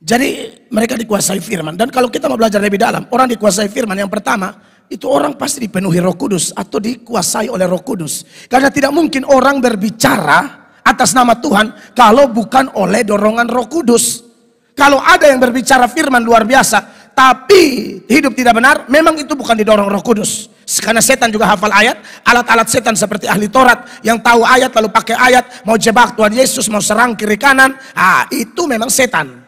A: Jadi mereka dikuasai firman. Dan kalau kita mau belajar lebih dalam, orang dikuasai firman yang pertama, itu orang pasti dipenuhi roh kudus atau dikuasai oleh roh kudus. Karena tidak mungkin orang berbicara atas nama Tuhan kalau bukan oleh dorongan roh kudus. Kalau ada yang berbicara firman luar biasa, tapi hidup tidak benar, memang itu bukan didorong roh kudus. Karena setan juga hafal ayat, alat-alat setan seperti ahli Taurat yang tahu ayat lalu pakai ayat, mau jebak Tuhan Yesus, mau serang kiri kanan, ah itu memang setan.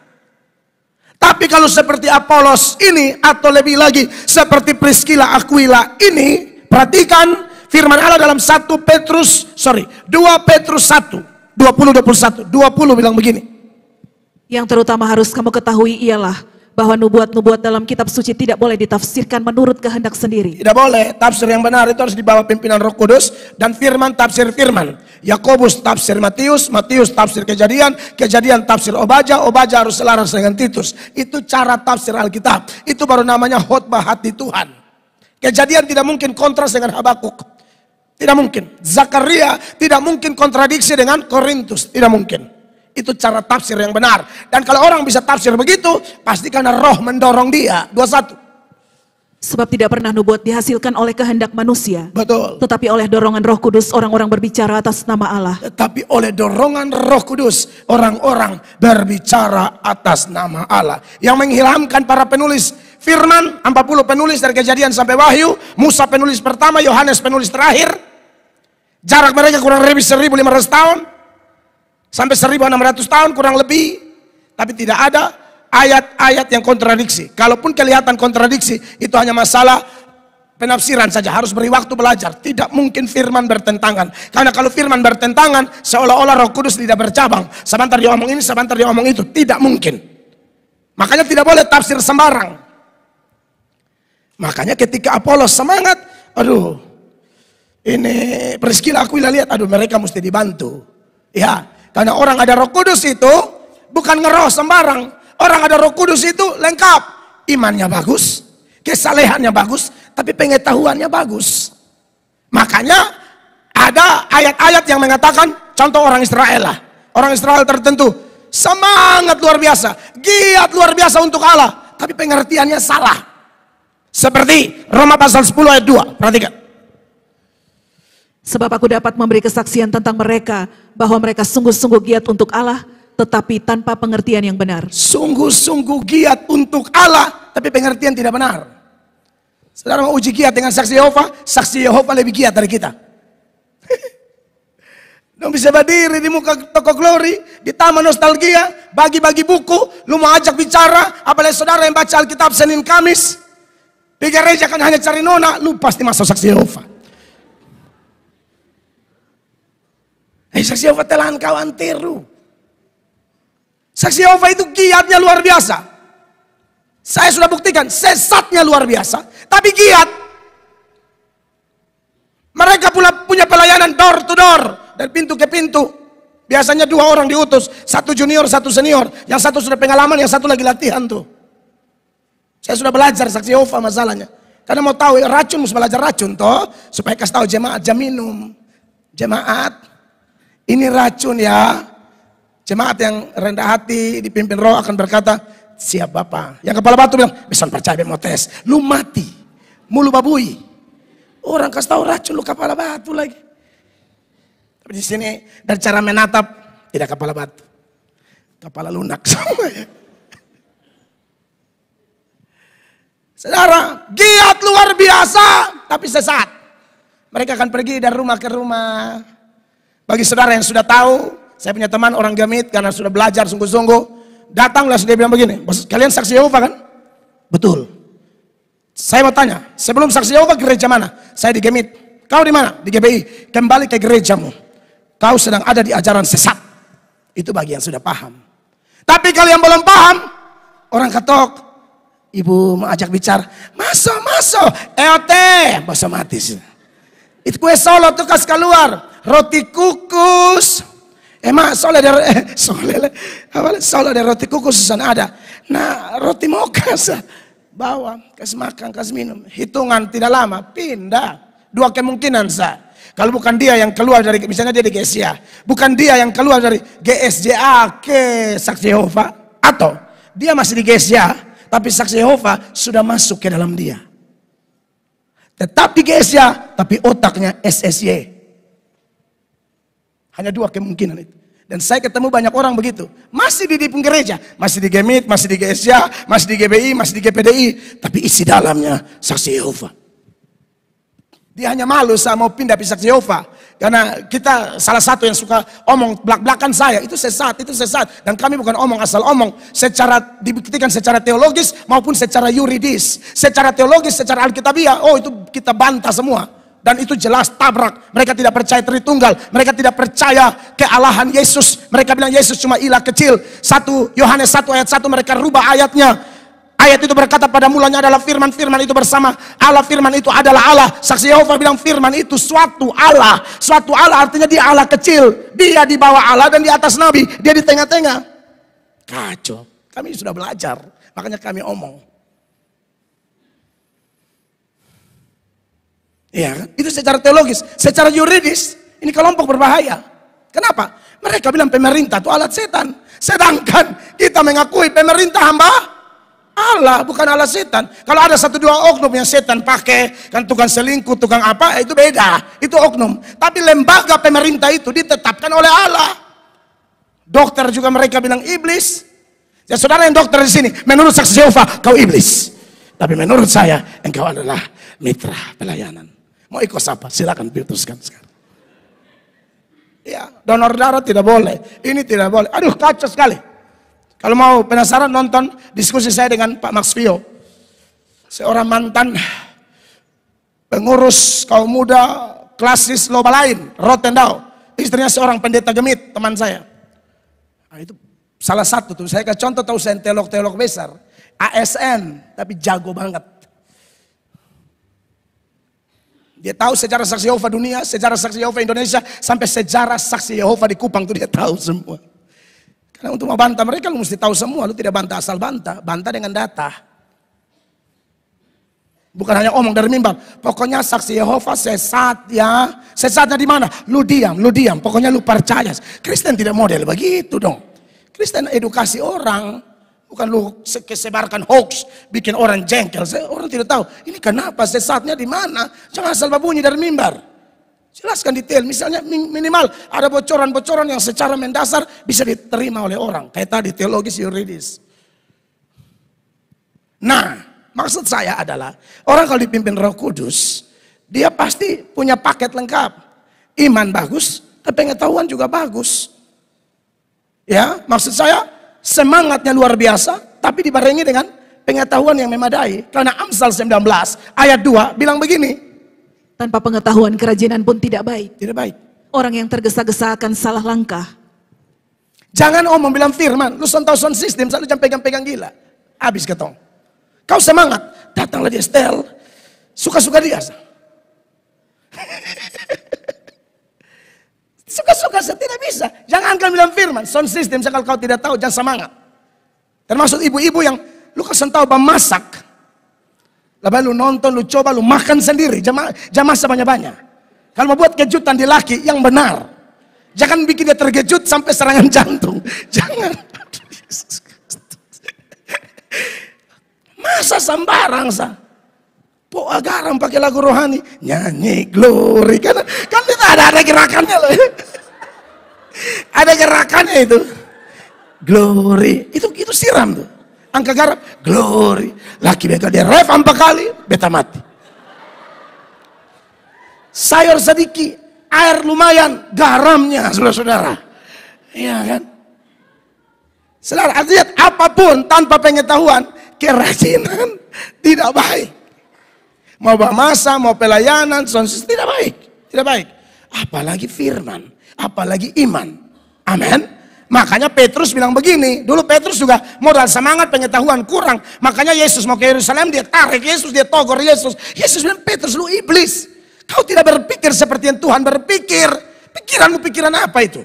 A: Tapi kalau seperti Apolos ini atau lebih lagi seperti Priscila Aquila ini, perhatikan firman Allah dalam 1 Petrus, sorry, 2 Petrus 1, 20 21, 20 bilang begini.
B: Yang terutama harus kamu ketahui ialah bahwa nubuat-nubuat dalam kitab suci tidak boleh ditafsirkan menurut kehendak sendiri. Tidak boleh.
A: Tafsir yang benar itu harus dibawa pimpinan Roh Kudus dan firman tafsir firman. Yakobus tafsir Matius, Matius tafsir Kejadian, Kejadian tafsir Obaja, Obaja harus selaras dengan Titus. Itu cara tafsir Alkitab. Itu baru namanya khotbah hati Tuhan. Kejadian tidak mungkin kontras dengan Habakuk. Tidak mungkin. Zakaria tidak mungkin kontradiksi dengan Korintus. Tidak mungkin. Itu cara tafsir yang benar. Dan kalau orang bisa tafsir begitu,
B: pasti karena roh mendorong dia. 21. Sebab tidak pernah nubuat dihasilkan oleh kehendak manusia. Betul. Tetapi oleh dorongan roh kudus orang-orang berbicara atas nama Allah. Tetapi oleh dorongan roh kudus orang-orang berbicara
A: atas nama Allah. Yang menghilangkan para penulis firman, 40 penulis dari kejadian sampai wahyu. Musa penulis pertama, Yohanes penulis terakhir. Jarak mereka kurang lebih 1500 tahun sampai 1600 tahun kurang lebih. Tapi tidak ada ayat-ayat yang kontradiksi. Kalaupun kelihatan kontradiksi, itu hanya masalah penafsiran saja. Harus beri waktu belajar. Tidak mungkin firman bertentangan. Karena kalau firman bertentangan, seolah-olah roh kudus tidak bercabang. Sebentar dia omong ini, sebentar dia omong itu. Tidak mungkin. Makanya tidak boleh tafsir sembarang. Makanya ketika Apolos semangat, aduh, ini Priscila aku lihat, aduh mereka mesti dibantu. Ya, karena orang ada roh kudus itu bukan ngeroh sembarang. Orang ada roh kudus itu lengkap. Imannya bagus, kesalehannya bagus, tapi pengetahuannya bagus. Makanya ada ayat-ayat yang mengatakan contoh orang Israel lah. Orang Israel tertentu semangat luar biasa, giat luar biasa untuk Allah, tapi pengertiannya salah. Seperti Roma pasal 10 ayat 2, perhatikan.
B: Sebab aku dapat memberi kesaksian tentang mereka bahwa mereka sungguh-sungguh giat untuk Allah, tetapi tanpa pengertian yang benar. Sungguh-sungguh giat untuk Allah, tapi pengertian tidak benar. Saudara mau uji giat dengan saksi Yehova,
A: saksi Yehova lebih giat dari kita. Lu [laughs] bisa berdiri di muka toko glory, di taman nostalgia, bagi-bagi buku, lu mau ajak bicara, apalagi saudara yang baca Alkitab Senin Kamis, di gereja kan hanya cari nona, lu pasti masuk saksi Yehova. Eh, saksi Yehova telan kawan antiru. Saksi Yehova itu giatnya luar biasa. Saya sudah buktikan, sesatnya luar biasa. Tapi giat. Mereka pula punya pelayanan door to door. Dari pintu ke pintu. Biasanya dua orang diutus. Satu junior, satu senior. Yang satu sudah pengalaman, yang satu lagi latihan tuh. Saya sudah belajar saksi Yehova masalahnya. Karena mau tahu racun, harus belajar racun toh. Supaya kasih tahu jemaat, jam minum. Jemaat, ini racun ya. Jemaat yang rendah hati dipimpin roh akan berkata, siap Bapak. Yang kepala batu bilang, bisa percaya mau tes. Lu mati. Mulu babui. Orang kasih tahu racun lu kepala batu lagi. Tapi di sini dari cara menatap, tidak kepala batu. Kepala lunak [laughs] semua ya.
B: Saudara,
A: giat luar biasa, tapi sesat. Mereka akan pergi dari rumah ke rumah, bagi saudara yang sudah tahu, saya punya teman orang gamit karena sudah belajar sungguh-sungguh. Datanglah dia bilang begini, kalian saksi Yehova kan? Betul. Saya mau tanya, sebelum saksi Yehova gereja mana? Saya di gamit. Kau di mana? Di GBI. Kembali ke gerejamu. Kau sedang ada di ajaran sesat. Itu bagi yang sudah paham. Tapi kalian belum paham, orang ketok, ibu mengajak bicara, masuk, masuk, EOT, eh, bahasa mati. Itu kue solo tuh keluar roti kukus. Eh soalnya dari [laughs] eh, soalnya, soalnya dari roti kukus sana ada. Nah roti mokas [laughs] bawa kasih makan kasih minum. Hitungan tidak lama pindah. Dua kemungkinan sa. Kalau bukan dia yang keluar dari misalnya dia di GSA, ya. bukan dia yang keluar dari GSJA ke saksi Yehova atau dia masih di GSJA tapi saksi Yehova sudah masuk ke dalam dia. Tetapi di tapi otaknya SSY. Hanya dua kemungkinan itu. Dan saya ketemu banyak orang begitu. Masih di dipung gereja, masih di Gemit, masih di GSJ, masih di GBI, masih di GPDI. Tapi isi dalamnya saksi Yehova. Dia hanya malu saya mau pindah saksi Yehova. Karena kita salah satu yang suka omong belak-belakan saya. Itu sesat, itu sesat. Dan kami bukan omong asal omong. Secara dibuktikan secara teologis maupun secara yuridis. Secara teologis, secara alkitabiah. Oh itu kita bantah semua. Dan itu jelas tabrak. Mereka tidak percaya Tritunggal. Mereka tidak percaya kealahan Yesus. Mereka bilang Yesus cuma ilah kecil. Satu Yohanes 1 ayat 1 mereka rubah ayatnya. Ayat itu berkata pada mulanya adalah firman, firman itu bersama Allah, firman itu adalah Allah. Saksi Yehova bilang firman itu suatu Allah. Suatu Allah artinya dia Allah kecil. Dia di bawah Allah dan di atas Nabi. Dia di tengah-tengah. Kacau. Kami sudah belajar. Makanya kami omong. Ya, itu secara teologis, secara yuridis ini kelompok berbahaya. Kenapa? Mereka bilang pemerintah itu alat setan. Sedangkan kita mengakui pemerintah hamba Allah bukan alat setan. Kalau ada satu dua oknum yang setan pakai, kan tukang selingkuh, tukang apa, eh, itu beda. Itu oknum. Tapi lembaga pemerintah itu ditetapkan oleh Allah. Dokter juga mereka bilang iblis. Ya saudara yang dokter di sini, menurut saksi Yehova kau iblis. Tapi menurut saya engkau adalah mitra pelayanan. Mau ikut siapa Silakan putuskan sekarang. Ya, donor darah tidak boleh. Ini tidak boleh. Aduh, kacau sekali. Kalau mau penasaran nonton diskusi saya dengan Pak Vio. Seorang mantan pengurus kaum muda klasis loba lain, Rotendau. Istrinya seorang pendeta gemit, teman saya. Nah, itu salah satu tuh. Saya ke contoh tahu saya telok-telok besar. ASN, tapi jago banget. Dia tahu sejarah saksi Yehova dunia, sejarah saksi Yehova Indonesia, sampai sejarah saksi Yehova di Kupang itu dia tahu semua. Karena untuk membantah mereka lu mesti tahu semua, lu tidak bantah asal bantah, bantah dengan data. Bukan hanya omong dari mimbar. Pokoknya saksi Yehova sesat ya. Sesatnya di mana? Lu diam, lu diam. Pokoknya lu percaya. Kristen tidak model begitu dong. Kristen edukasi orang. Bukan lu sebarkan hoax, bikin orang jengkel. Saya, orang tidak tahu, ini kenapa, sesatnya di mana. Jangan asal berbunyi dari mimbar. Jelaskan detail, misalnya minimal ada bocoran-bocoran yang secara mendasar bisa diterima oleh orang. Kayak tadi teologis yuridis. Nah, maksud saya adalah orang kalau dipimpin roh kudus, dia pasti punya paket lengkap. Iman bagus, tapi pengetahuan juga bagus. Ya, maksud saya semangatnya luar biasa, tapi dibarengi dengan
B: pengetahuan yang memadai. Karena Amsal 19 ayat 2 bilang begini. Tanpa pengetahuan kerajinan pun tidak baik. Tidak baik. Orang yang tergesa-gesa akan salah langkah.
A: Jangan omong bilang firman, lu sentau sound sistem, selalu jangan pegang-pegang gila. Habis ketong. Kau semangat, datanglah di stel, Suka-suka dia. Suka-suka saya tidak bisa. Jangan kau bilang firman. Sound system, saya kalau kau tidak tahu, jangan semangat. Termasuk ibu-ibu yang, lu kasih tahu masak. Lalu lu nonton, lu coba, lu makan sendiri. Jamaah jama sebanyak-banyak. Kalau mau buat kejutan di laki, yang benar. Jangan bikin dia terkejut sampai serangan jantung. [laughs] Jangan. [laughs] Masa sembarang, sah. Pok garam pakai lagu rohani, nyanyi glory kan kan itu ada ada gerakannya loh. [laughs] ada gerakannya itu. Glory, itu itu siram tuh. Angka garam, glory. Laki beta dia ref empat kali, beta mati. Sayur sedikit, air lumayan, garamnya saudara-saudara. Iya kan? Saudara, artinya apapun tanpa pengetahuan, kerajinan [laughs] tidak baik mau bahasa, mau pelayanan, tidak baik. Tidak baik. Apalagi firman, apalagi iman. Amin. Makanya Petrus bilang begini, dulu Petrus juga modal semangat pengetahuan kurang. Makanya Yesus mau ke Yerusalem, dia tarik Yesus, dia togor Yesus. Yesus bilang, Petrus lu iblis. Kau tidak berpikir seperti yang Tuhan berpikir. Pikiranmu pikiran apa itu?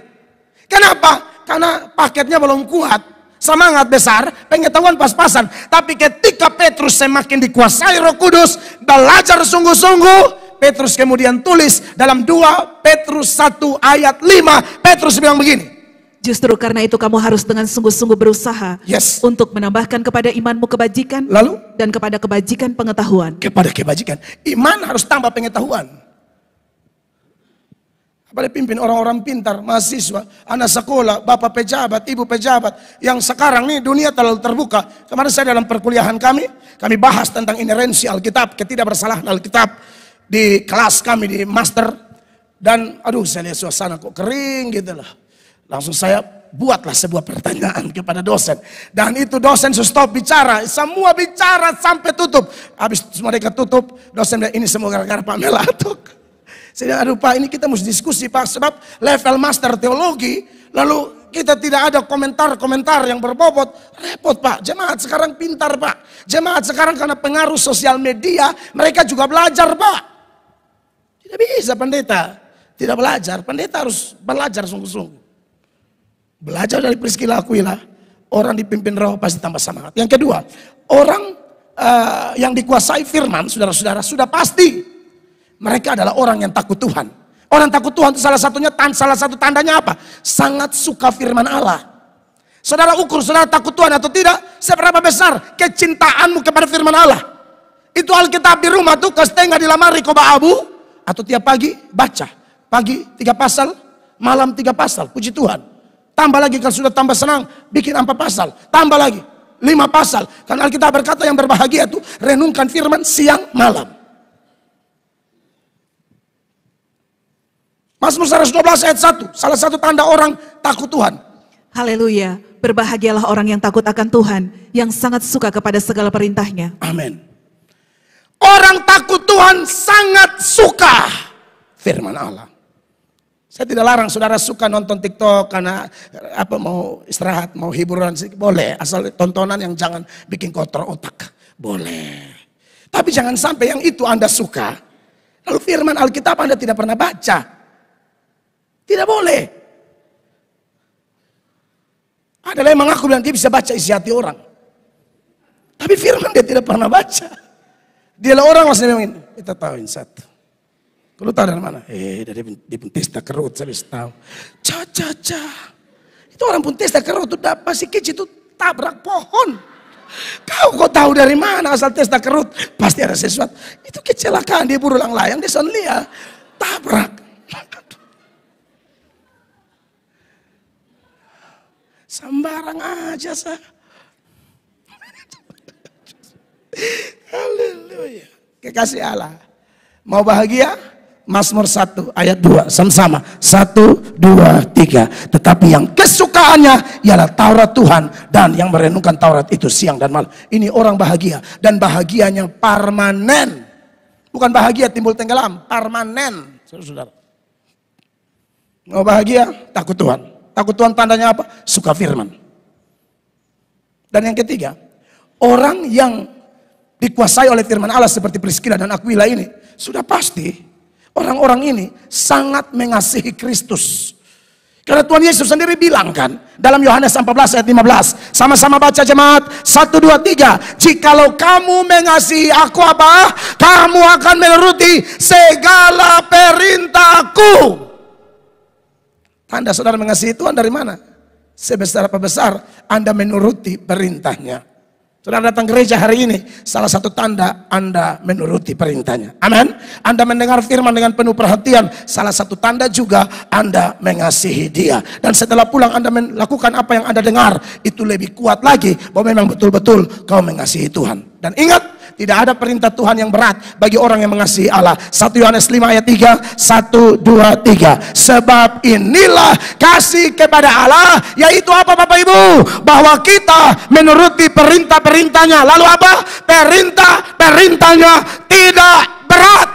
A: Kenapa? Karena paketnya belum kuat semangat besar, pengetahuan pas-pasan. Tapi ketika Petrus semakin dikuasai roh kudus, belajar sungguh-sungguh, Petrus
B: kemudian tulis dalam 2 Petrus 1 ayat 5, Petrus bilang begini, Justru karena itu kamu harus dengan sungguh-sungguh berusaha yes. untuk menambahkan kepada imanmu kebajikan Lalu? dan kepada kebajikan pengetahuan.
A: Kepada kebajikan.
B: Iman harus tambah pengetahuan.
A: Apalagi pimpin orang-orang pintar, mahasiswa, anak sekolah, bapak pejabat, ibu pejabat. Yang sekarang nih dunia terlalu terbuka. Kemarin saya dalam perkuliahan kami, kami bahas tentang inerensi Alkitab, ketidakbersalahan Alkitab. Di kelas kami, di master. Dan aduh saya lihat suasana kok kering gitu lah. Langsung saya buatlah sebuah pertanyaan [laughs] kepada dosen. Dan itu dosen sudah stop bicara. Semua bicara sampai tutup. Habis mereka tutup, dosen bilang ini semua gara-gara Pak Melatuk. Saya aduh Pak ini kita mesti diskusi Pak sebab level master teologi lalu kita tidak ada komentar-komentar yang berbobot repot Pak. Jemaat sekarang pintar Pak. Jemaat sekarang karena pengaruh sosial media mereka juga belajar Pak. Tidak bisa pendeta tidak belajar. Pendeta harus belajar sungguh-sungguh. Belajar dari Priscila Aquila. Orang dipimpin roh pasti tambah semangat. Yang kedua, orang uh, yang dikuasai firman, saudara-saudara, sudah pasti mereka adalah orang yang takut Tuhan. Orang takut Tuhan itu salah satunya salah satu tandanya apa? Sangat suka firman Allah. Saudara ukur saudara takut Tuhan atau tidak, seberapa besar kecintaanmu kepada firman Allah. Itu Alkitab di rumah tuh kau di lamari koba abu atau tiap pagi baca. Pagi tiga pasal, malam tiga pasal, puji Tuhan. Tambah lagi kalau sudah tambah senang, bikin empat pasal, tambah lagi lima pasal. Karena Alkitab berkata yang berbahagia itu renungkan firman siang malam.
B: Mazmur 112 ayat 1, salah satu tanda orang takut Tuhan. Haleluya, berbahagialah orang yang takut akan Tuhan, yang sangat suka kepada segala perintahnya. Amin.
A: Orang takut Tuhan sangat suka firman Allah. Saya tidak larang saudara suka nonton TikTok karena apa mau istirahat, mau hiburan boleh, asal tontonan yang jangan bikin kotor otak. Boleh. Tapi jangan sampai yang itu Anda suka. Lalu firman Alkitab Anda tidak pernah baca. Tidak boleh. Adalah yang mengaku bilang dia bisa baca isi hati orang. Tapi firman dia tidak pernah baca. Dialah orang masih bilang, kita tahu ini satu. Kalau tahu dari mana? Eh, dari testa kerut, saya bisa tahu. caca ca, Itu orang pun testa kerut, itu dapat si kecil itu tabrak pohon. Kau kok tahu dari mana asal testa kerut? Pasti ada sesuatu. Itu kecelakaan, dia berulang layang, dia sonlia. Ya. Tabrak. Sembarang aja sah. Haleluya. Kekasih Allah. Mau bahagia? Mazmur 1 ayat 2 sama-sama 1 2 3 tetapi yang kesukaannya ialah Taurat Tuhan dan yang merenungkan Taurat itu siang dan malam ini orang bahagia dan bahagianya permanen bukan bahagia timbul tenggelam permanen saudara mau bahagia takut Tuhan Takut Tuhan tandanya apa? Suka firman. Dan yang ketiga, orang yang dikuasai oleh firman Allah seperti Priscilla dan Aquila ini, sudah pasti orang-orang ini sangat mengasihi Kristus. Karena Tuhan Yesus sendiri bilang kan dalam Yohanes 14 ayat 15. Sama-sama baca jemaat 1 2 3. Jikalau kamu mengasihi aku apa? Kamu akan menuruti segala perintahku. Tanda saudara mengasihi Tuhan dari mana? Sebesar apa besar Anda menuruti perintahnya. Saudara datang gereja hari ini, salah satu tanda Anda menuruti perintahnya. Amin. Anda mendengar firman dengan penuh perhatian, salah satu tanda juga Anda mengasihi dia. Dan setelah pulang Anda melakukan apa yang Anda dengar, itu lebih kuat lagi bahwa memang betul-betul kau mengasihi Tuhan. Dan ingat, tidak ada perintah Tuhan yang berat bagi orang yang mengasihi Allah. 1 Yohanes 5 ayat 3, 1, 2, 3. Sebab inilah kasih kepada Allah, yaitu apa Bapak Ibu? Bahwa kita menuruti perintah-perintahnya. Lalu apa? Perintah-perintahnya tidak berat.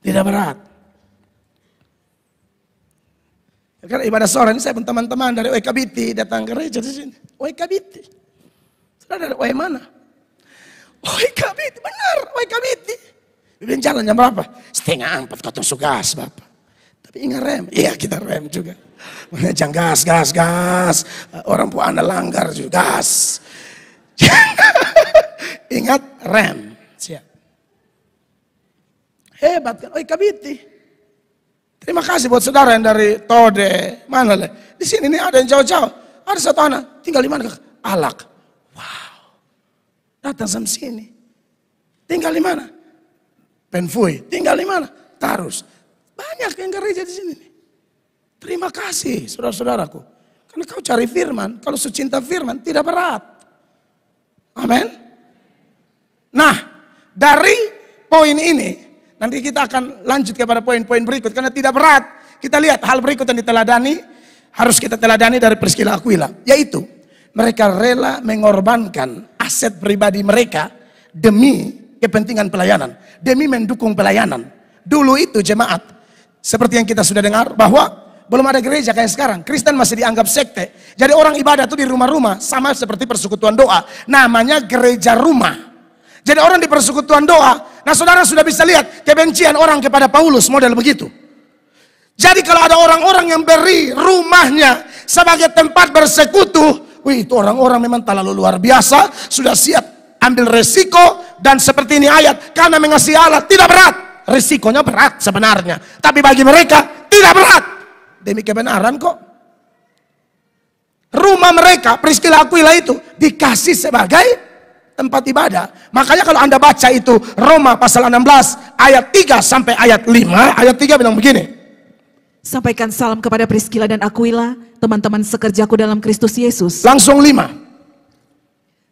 A: Tidak berat. Karena ibadah sore ini saya pun teman-teman dari WKBT datang ke gereja di sini. WKBT. Saudara ada wayang mana? kami Kabiti, benar OE Kabiti. Bimbing jalan jam berapa? Setengah empat kau tusuk gas Bapak. Tapi ingat rem, iya kita rem juga. Mana jangan gas, gas, gas. Orang tua anda langgar juga gas. [laughs] ingat rem. Siap. Hebat kan, kami Kabiti. Terima kasih buat saudara yang dari Tode. Mana le? Di sini nih ada yang jauh-jauh. Ada satu anak tinggal di mana? Alak. Wow. Datang sini. Tinggal di mana? Penfui. Tinggal di mana? Tarus. Banyak yang gereja di sini. Terima kasih saudara-saudaraku. Karena kau cari firman, kalau secinta firman tidak berat. Amin. Nah, dari poin ini, nanti kita akan lanjut kepada poin-poin berikut. Karena tidak berat, kita lihat hal berikut yang diteladani, harus kita teladani dari Priscilla Aquila. Yaitu, mereka rela mengorbankan aset pribadi mereka demi kepentingan pelayanan, demi mendukung pelayanan. Dulu itu jemaat, seperti yang kita sudah dengar bahwa belum ada gereja kayak sekarang. Kristen masih dianggap sekte. Jadi orang ibadah tuh di rumah-rumah sama seperti persekutuan doa. Namanya gereja rumah. Jadi orang di persekutuan doa, nah saudara sudah bisa lihat kebencian orang kepada Paulus model begitu. Jadi kalau ada orang-orang yang beri rumahnya sebagai tempat bersekutu, Wih, itu orang-orang memang terlalu luar biasa, sudah siap ambil resiko dan seperti ini ayat, karena mengasihi Allah tidak berat. Resikonya berat sebenarnya, tapi bagi mereka tidak berat. Demi kebenaran kok. Rumah mereka, Priscila Aquila itu dikasih sebagai tempat ibadah. Makanya kalau Anda baca itu Roma pasal 16 ayat 3 sampai ayat 5, ayat 3 bilang begini.
B: Sampaikan salam kepada Priscila dan Aquila, teman-teman sekerjaku dalam Kristus Yesus. Langsung lima.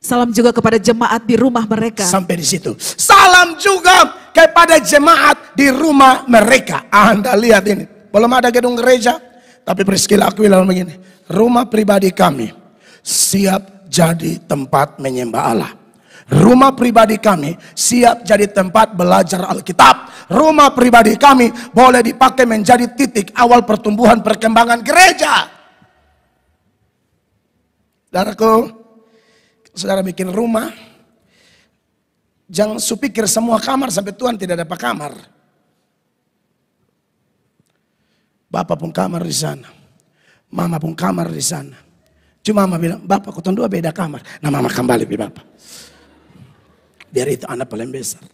B: Salam juga kepada jemaat di rumah mereka. Sampai di situ. Salam
A: juga kepada jemaat di rumah mereka. Anda lihat ini. Belum ada gedung gereja. Tapi Priscila Aquila begini. Rumah pribadi kami siap jadi tempat menyembah Allah. Rumah pribadi kami siap jadi tempat belajar Alkitab. Rumah pribadi kami boleh dipakai menjadi titik awal pertumbuhan perkembangan gereja. Saudaraku, saudara bikin rumah, jangan supikir semua kamar sampai Tuhan tidak dapat kamar. Bapak pun kamar di sana. Mama pun kamar di sana. Cuma mama bilang, Bapak kuton dua beda kamar. Nah mama kembali ke Bapak. Biar itu anak paling besar.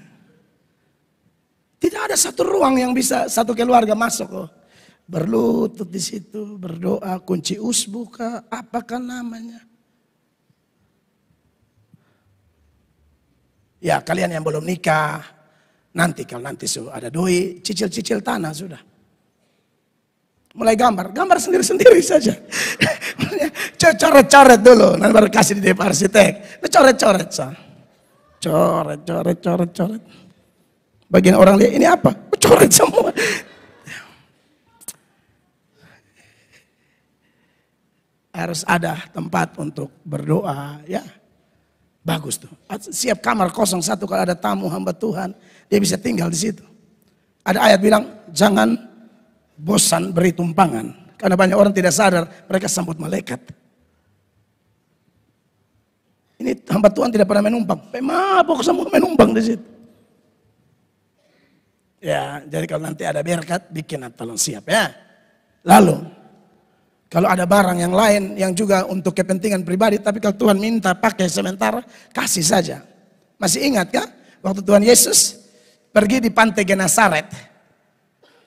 A: [laughs] Tidak ada satu ruang yang bisa satu keluarga masuk. Oh. Berlutut di situ, berdoa, kunci us buka apakah namanya. Ya kalian yang belum nikah, nanti kalau nanti sudah ada doi, cicil-cicil tanah sudah. Mulai gambar, gambar sendiri-sendiri saja. [laughs] coret-coret dulu. Nanti baru kasih di depan arsitek. Ini coret-coret. Coret, coret, coret, coret. Bagian orang lihat ini apa? [laughs] Coret semua. Harus ada tempat untuk berdoa. Ya, Bagus tuh. Siap kamar kosong satu kalau ada tamu hamba Tuhan. Dia bisa tinggal di situ. Ada ayat bilang, jangan bosan beri tumpangan. Karena banyak orang tidak sadar, mereka sambut malaikat. Ini hamba Tuhan tidak pernah menumpang. Memabok semua menumpang di situ. Ya, jadi kalau nanti ada berkat, bikin talon siap ya. Lalu, kalau ada barang yang lain yang juga untuk kepentingan pribadi, tapi kalau Tuhan minta pakai sementara, kasih saja. Masih ingat kan Waktu Tuhan Yesus pergi di pantai Genasaret.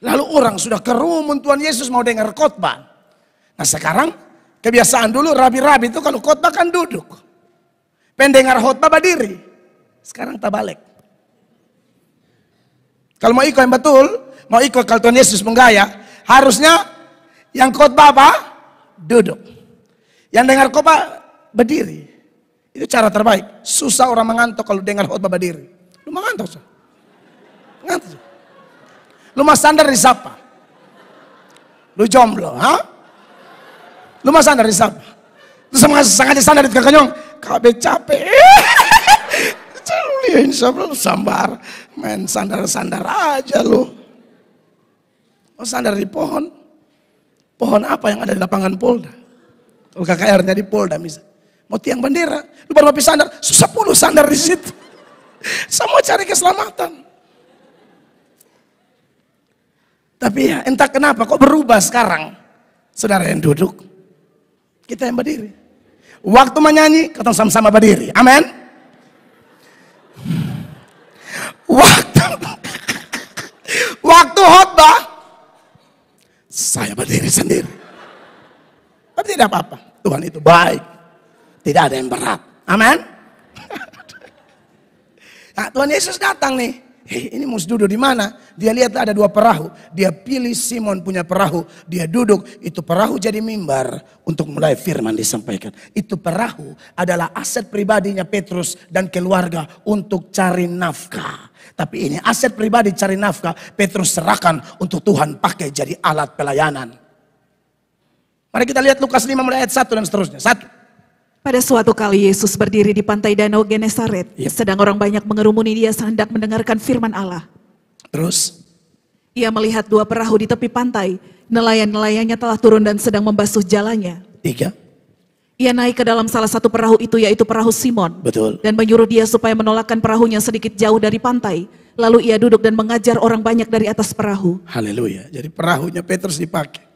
A: Lalu orang sudah kerumun Tuhan Yesus mau dengar khotbah. Nah sekarang kebiasaan dulu rabi-rabi itu kalau khotbah kan duduk. Pendengar khotbah badiri. Sekarang tak balik. Kalau mau ikut yang betul, mau ikut kalau Tuhan Yesus menggaya, harusnya yang khotbah apa? Duduk. Yang dengar khotbah berdiri. Itu cara terbaik. Susah orang mengantuk kalau dengar khotbah berdiri. Lu mengantuk, so. Mengantuk. So. Lu mas standar di siapa? Lu jomblo, ha? Lu mas standar di siapa? Lu sengaja standar di nyong Kabe capek. Lihat insya Allah sambar. Main sandar-sandar aja lu. Oh, sandar di pohon. Pohon apa yang ada di lapangan Polda? UKKR-nya di Polda misalnya. Mau tiang bendera, lu baru habis sandar, susah puluh sandar di situ. [laughs] Semua cari keselamatan. Tapi ya entah kenapa kok berubah sekarang. Saudara yang duduk, kita yang berdiri. Waktu menyanyi, kita sama-sama berdiri. Amin. Waktu waktu khotbah, saya berdiri sendiri. Tapi tidak apa-apa. Tuhan itu baik. Tidak ada yang berat. Amin. [laughs] Nah, Tuhan Yesus datang nih. Hei, ini mesti duduk di mana? Dia lihat ada dua perahu. Dia pilih Simon punya perahu. Dia duduk, itu perahu jadi mimbar untuk mulai firman disampaikan. Itu perahu adalah aset pribadinya Petrus dan keluarga untuk cari nafkah. Tapi ini aset pribadi cari nafkah, Petrus serahkan untuk Tuhan pakai jadi alat pelayanan. Mari kita lihat Lukas 5 ayat 1 dan
B: seterusnya. Satu. Pada suatu kali Yesus berdiri di pantai danau Genesaret, yep. Iya. sedang orang banyak mengerumuni dia sehendak mendengarkan firman Allah. Terus? Ia melihat dua perahu di tepi pantai, nelayan-nelayannya telah turun dan sedang membasuh jalannya. Tiga. Ia naik ke dalam salah satu perahu itu yaitu perahu Simon. Betul. Dan menyuruh dia supaya menolakkan perahunya sedikit jauh dari pantai. Lalu ia duduk dan mengajar orang banyak dari atas perahu.
A: Haleluya. Jadi perahunya Petrus dipakai.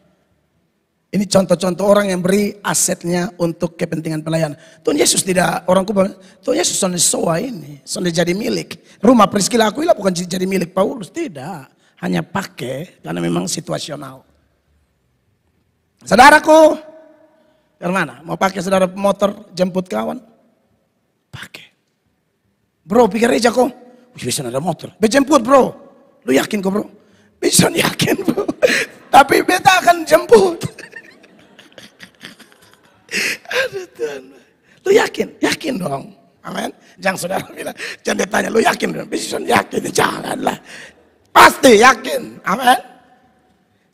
A: Ini contoh-contoh orang yang beri asetnya untuk kepentingan pelayanan. Tuhan Yesus tidak, orang kubang, Tuhan Yesus sonde soa ini, sonde jadi milik. Rumah Priscilla ilah bukan jadi milik Paulus, tidak. Hanya pakai karena memang situasional. Saudaraku, dari mana? Mau pakai saudara motor jemput kawan? Pakai. Bro, pikir aja kok. Bisa ada motor. Bejemput bro. Lu yakin kok bro? Bisa [laughs] yakin bro. Tapi beta akan jemput. Aduh Tuhan. Lu yakin? Yakin dong. Amin. Jangan saudara bilang, jangan ditanya, lu yakin dong? Bison yakin, janganlah. Pasti yakin. Amin.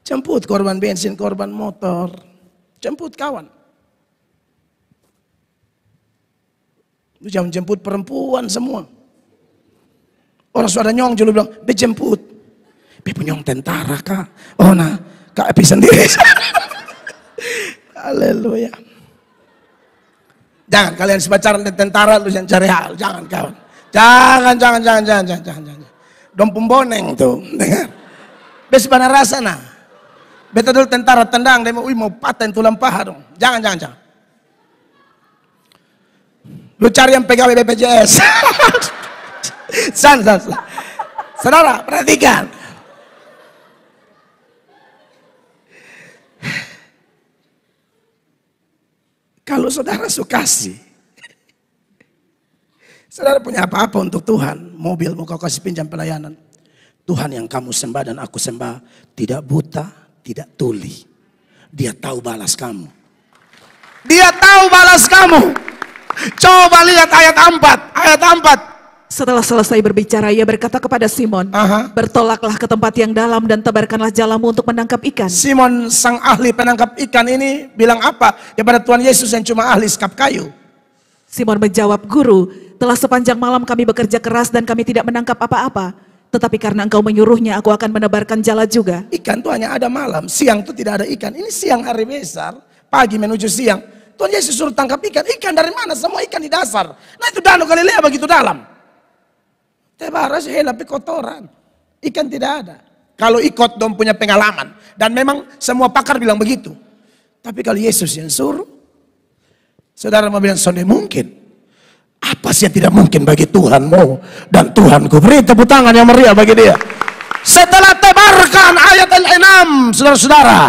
A: Jemput korban bensin, korban motor. Jemput kawan. Lu jangan jemput perempuan semua. Orang suara nyong dulu bilang, be jemput. Be penyong tentara kak. Oh nah, kak Epi sendiri. [laughs] Haleluya. Jangan kalian sebacaran di tentara lu yang cari hal. Jangan kawan. Jangan, jangan, jangan, jangan, jangan, jangan. jangan. Dom pemboneng tuh. [laughs] Dengar. Bes rasa nah. Beta dulu tentara tendang, dia mau, mau paten tulang paha dong. Jangan, jangan, jangan. Lu cari yang pegawai BPJS. [laughs] san, san, san. Saudara, perhatikan. Kalau saudara suka sih, saudara punya apa-apa untuk Tuhan, mobil mau kau kasih pinjam pelayanan. Tuhan yang kamu sembah dan aku sembah tidak buta, tidak tuli. Dia tahu balas kamu. Dia
B: tahu balas kamu. Coba lihat ayat 4. Ayat 4. Setelah selesai berbicara, ia berkata kepada Simon, Aha. bertolaklah ke tempat yang dalam dan tebarkanlah jalamu untuk menangkap ikan. Simon, sang ahli penangkap ikan ini bilang apa? kepada Tuhan Yesus yang cuma ahli sekap kayu. Simon menjawab, Guru, telah sepanjang malam kami bekerja keras dan kami tidak menangkap apa-apa. Tetapi karena engkau menyuruhnya, aku akan menebarkan jala juga. Ikan itu hanya ada malam, siang itu tidak ada ikan. Ini siang hari besar, pagi menuju siang.
A: Tuhan Yesus suruh tangkap ikan. Ikan dari mana? Semua ikan di dasar. Nah itu danau Galilea begitu dalam. Tebaras eh, tapi kotoran. Ikan tidak ada. Kalau ikut dong punya pengalaman. Dan memang semua pakar bilang begitu. Tapi kalau Yesus yang suruh. Saudara mau bilang, sonde mungkin. Apa sih yang tidak mungkin bagi Tuhanmu dan Tuhanku? Beri tepuk tangan yang meriah bagi dia.
B: Setelah tebarkan ayat al enam, saudara-saudara.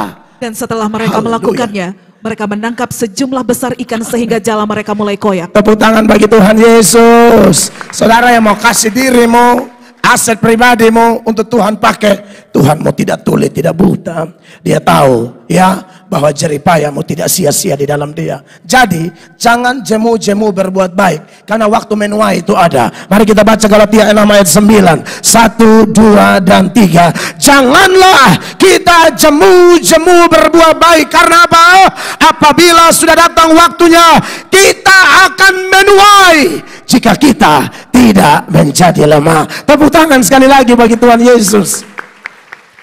B: Dan setelah mereka Hallelujah. melakukannya, mereka menangkap sejumlah besar ikan sehingga jala mereka mulai koyak.
A: Tepuk tangan bagi Tuhan Yesus. Saudara yang mau kasih dirimu, aset pribadimu untuk Tuhan pakai. Tuhan mau tidak tuli, tidak buta. Dia tahu ya bahwa jeripayamu tidak sia-sia di dalam dia. Jadi, jangan jemu-jemu berbuat baik. Karena waktu menuai itu ada. Mari kita baca Galatia 6 ayat 9. 1, 2, dan 3. Janganlah kita jemu-jemu berbuat baik. Karena apa? Apabila sudah datang waktunya, kita akan menuai. Jika kita tidak menjadi lemah. Tepuk tangan sekali lagi bagi Tuhan Yesus.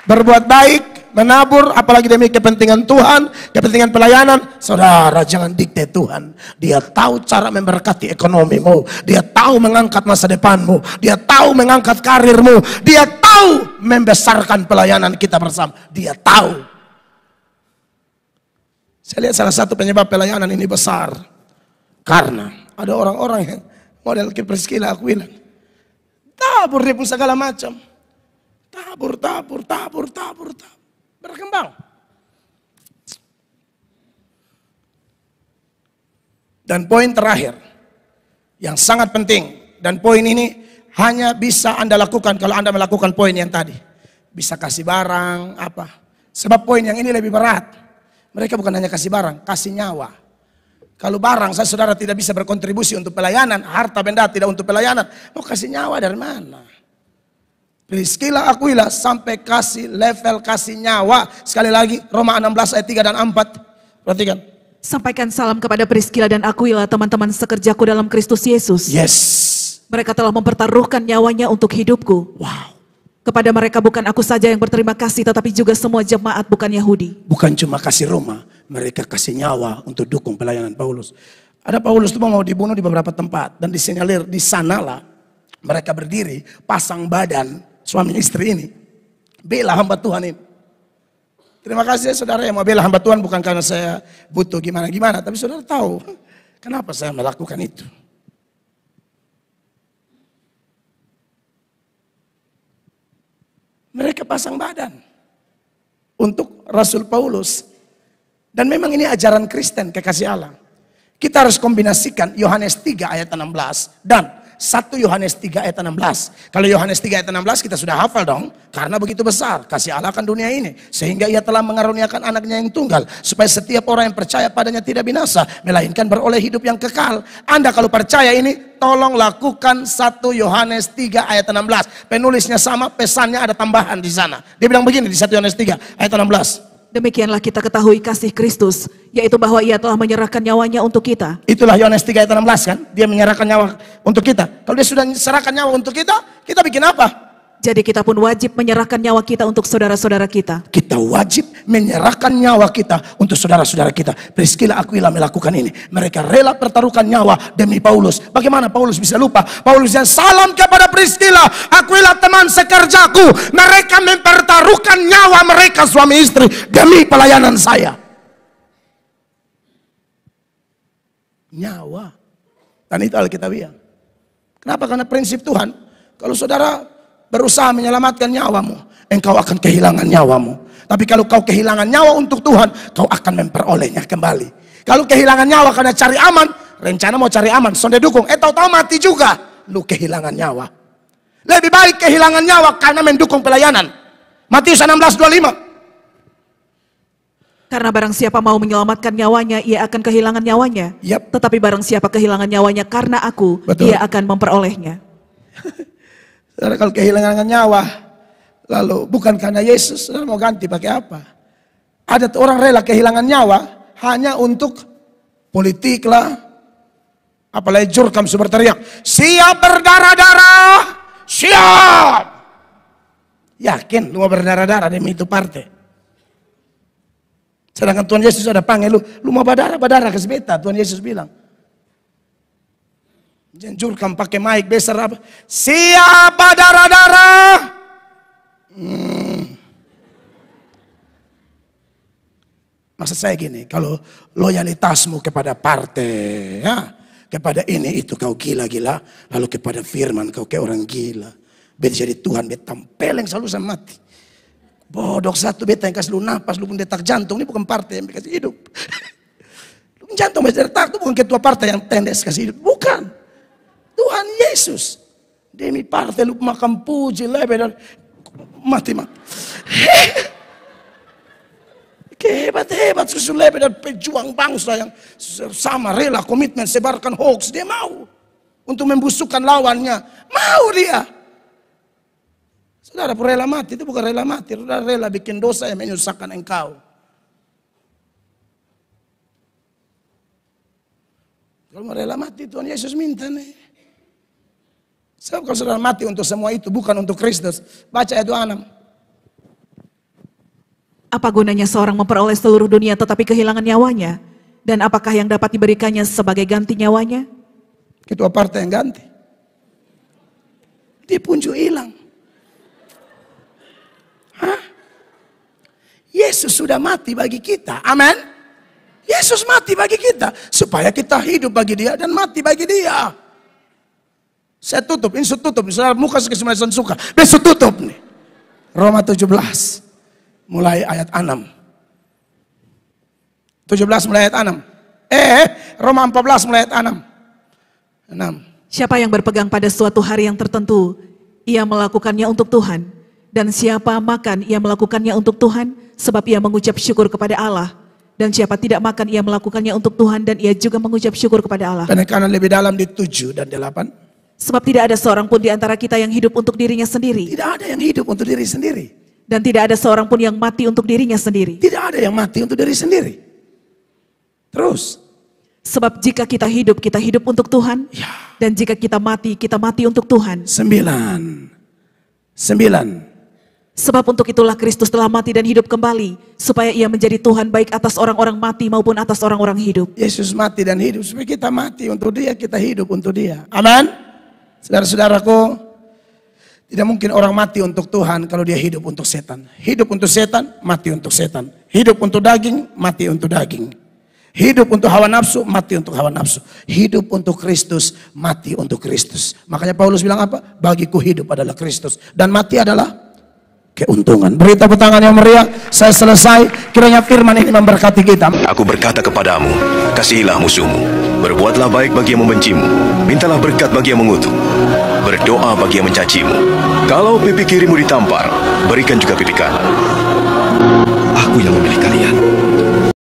A: Berbuat baik menabur, apalagi demi kepentingan Tuhan, kepentingan pelayanan, saudara jangan dikte Tuhan. Dia tahu cara memberkati ekonomimu, dia tahu mengangkat masa depanmu, dia tahu mengangkat karirmu, dia tahu membesarkan pelayanan kita bersama, dia tahu. Saya lihat salah satu penyebab pelayanan ini besar karena ada orang-orang yang model kepriskila aku bilang tabur dia pun segala macam. Tabur, tabur, tabur, tabur, tabur berkembang. Dan poin terakhir yang sangat penting dan poin ini hanya bisa Anda lakukan kalau Anda melakukan poin yang tadi. Bisa kasih barang, apa. Sebab poin yang ini lebih berat. Mereka bukan hanya kasih barang, kasih nyawa. Kalau barang saya saudara tidak bisa berkontribusi untuk pelayanan, harta benda tidak untuk pelayanan, mau kasih nyawa dari mana? Rizkilah akuilah sampai kasih level, kasih nyawa. Sekali lagi Roma 16 ayat 3 dan 4. Perhatikan.
B: Sampaikan salam kepada Priscila dan Aquila, teman-teman sekerjaku dalam Kristus Yesus. Yes. Mereka telah mempertaruhkan nyawanya untuk hidupku. Wow. Kepada mereka bukan aku saja yang berterima kasih, tetapi juga semua jemaat bukan Yahudi.
A: Bukan cuma kasih Roma, mereka kasih nyawa untuk dukung pelayanan Paulus. Ada Paulus itu mau dibunuh di beberapa tempat dan disinyalir di sanalah mereka berdiri pasang badan suami istri ini. Bela hamba Tuhan ini. Terima kasih ya saudara yang mau bela hamba Tuhan bukan karena saya butuh gimana-gimana. Tapi saudara tahu kenapa saya melakukan itu. Mereka pasang badan untuk Rasul Paulus. Dan memang ini ajaran Kristen kekasih Allah. Kita harus kombinasikan Yohanes 3 ayat 16 dan 1 Yohanes 3 ayat 16. Kalau Yohanes 3 ayat 16 kita sudah hafal dong. Karena begitu besar kasih Allah akan dunia ini. Sehingga ia telah mengaruniakan anaknya yang tunggal. Supaya setiap orang yang percaya padanya tidak binasa. Melainkan beroleh hidup yang kekal. Anda kalau percaya ini tolong lakukan 1 Yohanes 3 ayat 16. Penulisnya sama, pesannya ada tambahan di sana. Dia bilang begini di 1 Yohanes
B: 3 ayat 16. Demikianlah kita ketahui kasih Kristus, yaitu bahwa ia telah menyerahkan nyawanya untuk kita. Itulah Yohanes 3 ayat 16 kan? Dia menyerahkan nyawa untuk kita. Kalau dia sudah menyerahkan nyawa untuk kita, kita bikin apa? Jadi kita pun wajib menyerahkan nyawa kita untuk saudara-saudara kita.
A: Kita wajib menyerahkan nyawa kita untuk saudara-saudara kita. Priscilla Aquila melakukan ini. Mereka rela pertaruhkan nyawa demi Paulus. Bagaimana Paulus bisa lupa? Paulus yang salam kepada Priscilla. Aquila teman sekerjaku. Mereka mempertaruhkan nyawa mereka suami istri demi pelayanan saya. Nyawa. Dan itu Alkitabiah. Ya. Kenapa? Karena prinsip Tuhan. Kalau saudara berusaha menyelamatkan nyawamu, engkau akan kehilangan nyawamu. Tapi kalau kau kehilangan nyawa untuk Tuhan, kau akan memperolehnya kembali. Kalau kehilangan nyawa karena cari aman, rencana mau cari aman, sonde dukung, eh tau tahu mati juga, lu kehilangan nyawa. Lebih baik kehilangan nyawa karena mendukung pelayanan. Matius 16:25.
B: Karena barang siapa mau menyelamatkan nyawanya, ia akan kehilangan nyawanya. Yep. Tetapi barang siapa kehilangan nyawanya karena aku, Betul. ia akan memperolehnya. [laughs] Saudara kalau kehilangan nyawa, lalu bukan karena Yesus, saudara mau ganti
A: pakai apa? Ada orang rela kehilangan nyawa hanya untuk politik lah. Apalagi jurkam super teriak, siap berdarah-darah, siap. Yakin lu mau berdarah-darah demi itu partai. Sedangkan Tuhan Yesus ada panggil lu, lu mau berdarah-berdarah ke sebeta, Tuhan Yesus bilang. Jenjurkan pakai mic besar apa? Siapa darah-darah? Hmm. Maksud saya gini, kalau loyalitasmu kepada partai, ya, kepada ini itu kau gila-gila, lalu kepada firman kau kayak orang gila. Beta jadi Tuhan, beta tampeleng selalu sama mati. Bodoh satu beta yang kasih lu nafas, lu pun detak jantung, ini bukan partai yang kasih hidup. [laughs] jantung beta detak itu bukan ketua partai yang tendes kasih hidup, bukan. Tuhan Yesus. Demi parte lu makan puji lebar mati mati. [laughs] hebat hebat susu lebar pejuang bangsa yang sama rela komitmen sebarkan hoax. Dia mau untuk membusukkan lawannya. Mau dia. Saudara rela mati itu bukan rela mati. Saudara rela bikin dosa yang menyusahkan engkau. Kalau mau rela mati Tuhan Yesus minta nih. Sebab kalau saudara mati untuk semua itu, bukan untuk Kristus. Baca ayat 26.
B: Apa gunanya seorang memperoleh seluruh dunia tetapi kehilangan nyawanya? Dan apakah yang dapat diberikannya sebagai ganti nyawanya?
A: Ketua partai yang
B: ganti. Dia punju hilang.
A: Hah? Yesus sudah mati bagi kita. amen? Yesus mati bagi kita supaya kita hidup bagi dia dan mati bagi dia. Saya tutup, ini saya tutup. Saudara Lukas ke-19 suka. saya tutup nih. Roma 17. Mulai ayat 6. 17 mulai ayat 6.
B: Eh, Roma 14 mulai ayat 6. 6. Siapa yang berpegang pada suatu hari yang tertentu, ia melakukannya untuk Tuhan. Dan siapa makan, ia melakukannya untuk Tuhan, sebab ia mengucap syukur kepada Allah. Dan siapa tidak makan, ia melakukannya untuk Tuhan, dan ia juga mengucap syukur kepada Allah. Penekanan lebih dalam di
A: 7 dan 8.
B: Sebab tidak ada seorang pun di antara kita yang hidup untuk dirinya sendiri. Tidak ada yang hidup untuk diri sendiri. Dan tidak ada seorang pun yang mati untuk dirinya sendiri. Tidak ada yang mati untuk diri sendiri. Terus. Sebab jika kita hidup, kita hidup untuk Tuhan. Ya. Dan jika kita mati, kita mati untuk Tuhan. Sembilan. Sembilan. Sebab untuk itulah Kristus telah mati dan hidup kembali, supaya ia menjadi Tuhan baik atas orang-orang mati maupun atas orang-orang hidup. Yesus mati dan hidup, supaya kita mati untuk dia, kita hidup untuk dia. Amin. Saudara-saudaraku,
A: tidak mungkin orang mati untuk Tuhan kalau dia hidup untuk setan. Hidup untuk setan, mati untuk setan. Hidup untuk daging, mati untuk daging. Hidup untuk hawa nafsu, mati untuk hawa nafsu. Hidup untuk Kristus, mati untuk Kristus. Makanya Paulus bilang apa? Bagiku hidup adalah Kristus dan mati adalah keuntungan. Beri tepuk tangan yang meriah. Saya selesai. Kiranya firman ini memberkati kita.
B: Aku berkata kepadamu, kasihilah musuhmu. Berbuatlah baik bagi yang membencimu. Mintalah berkat bagi yang mengutuk. Berdoa bagi yang mencacimu. Kalau pipi kirimu ditampar, berikan juga pipi kanan. Aku yang memiliki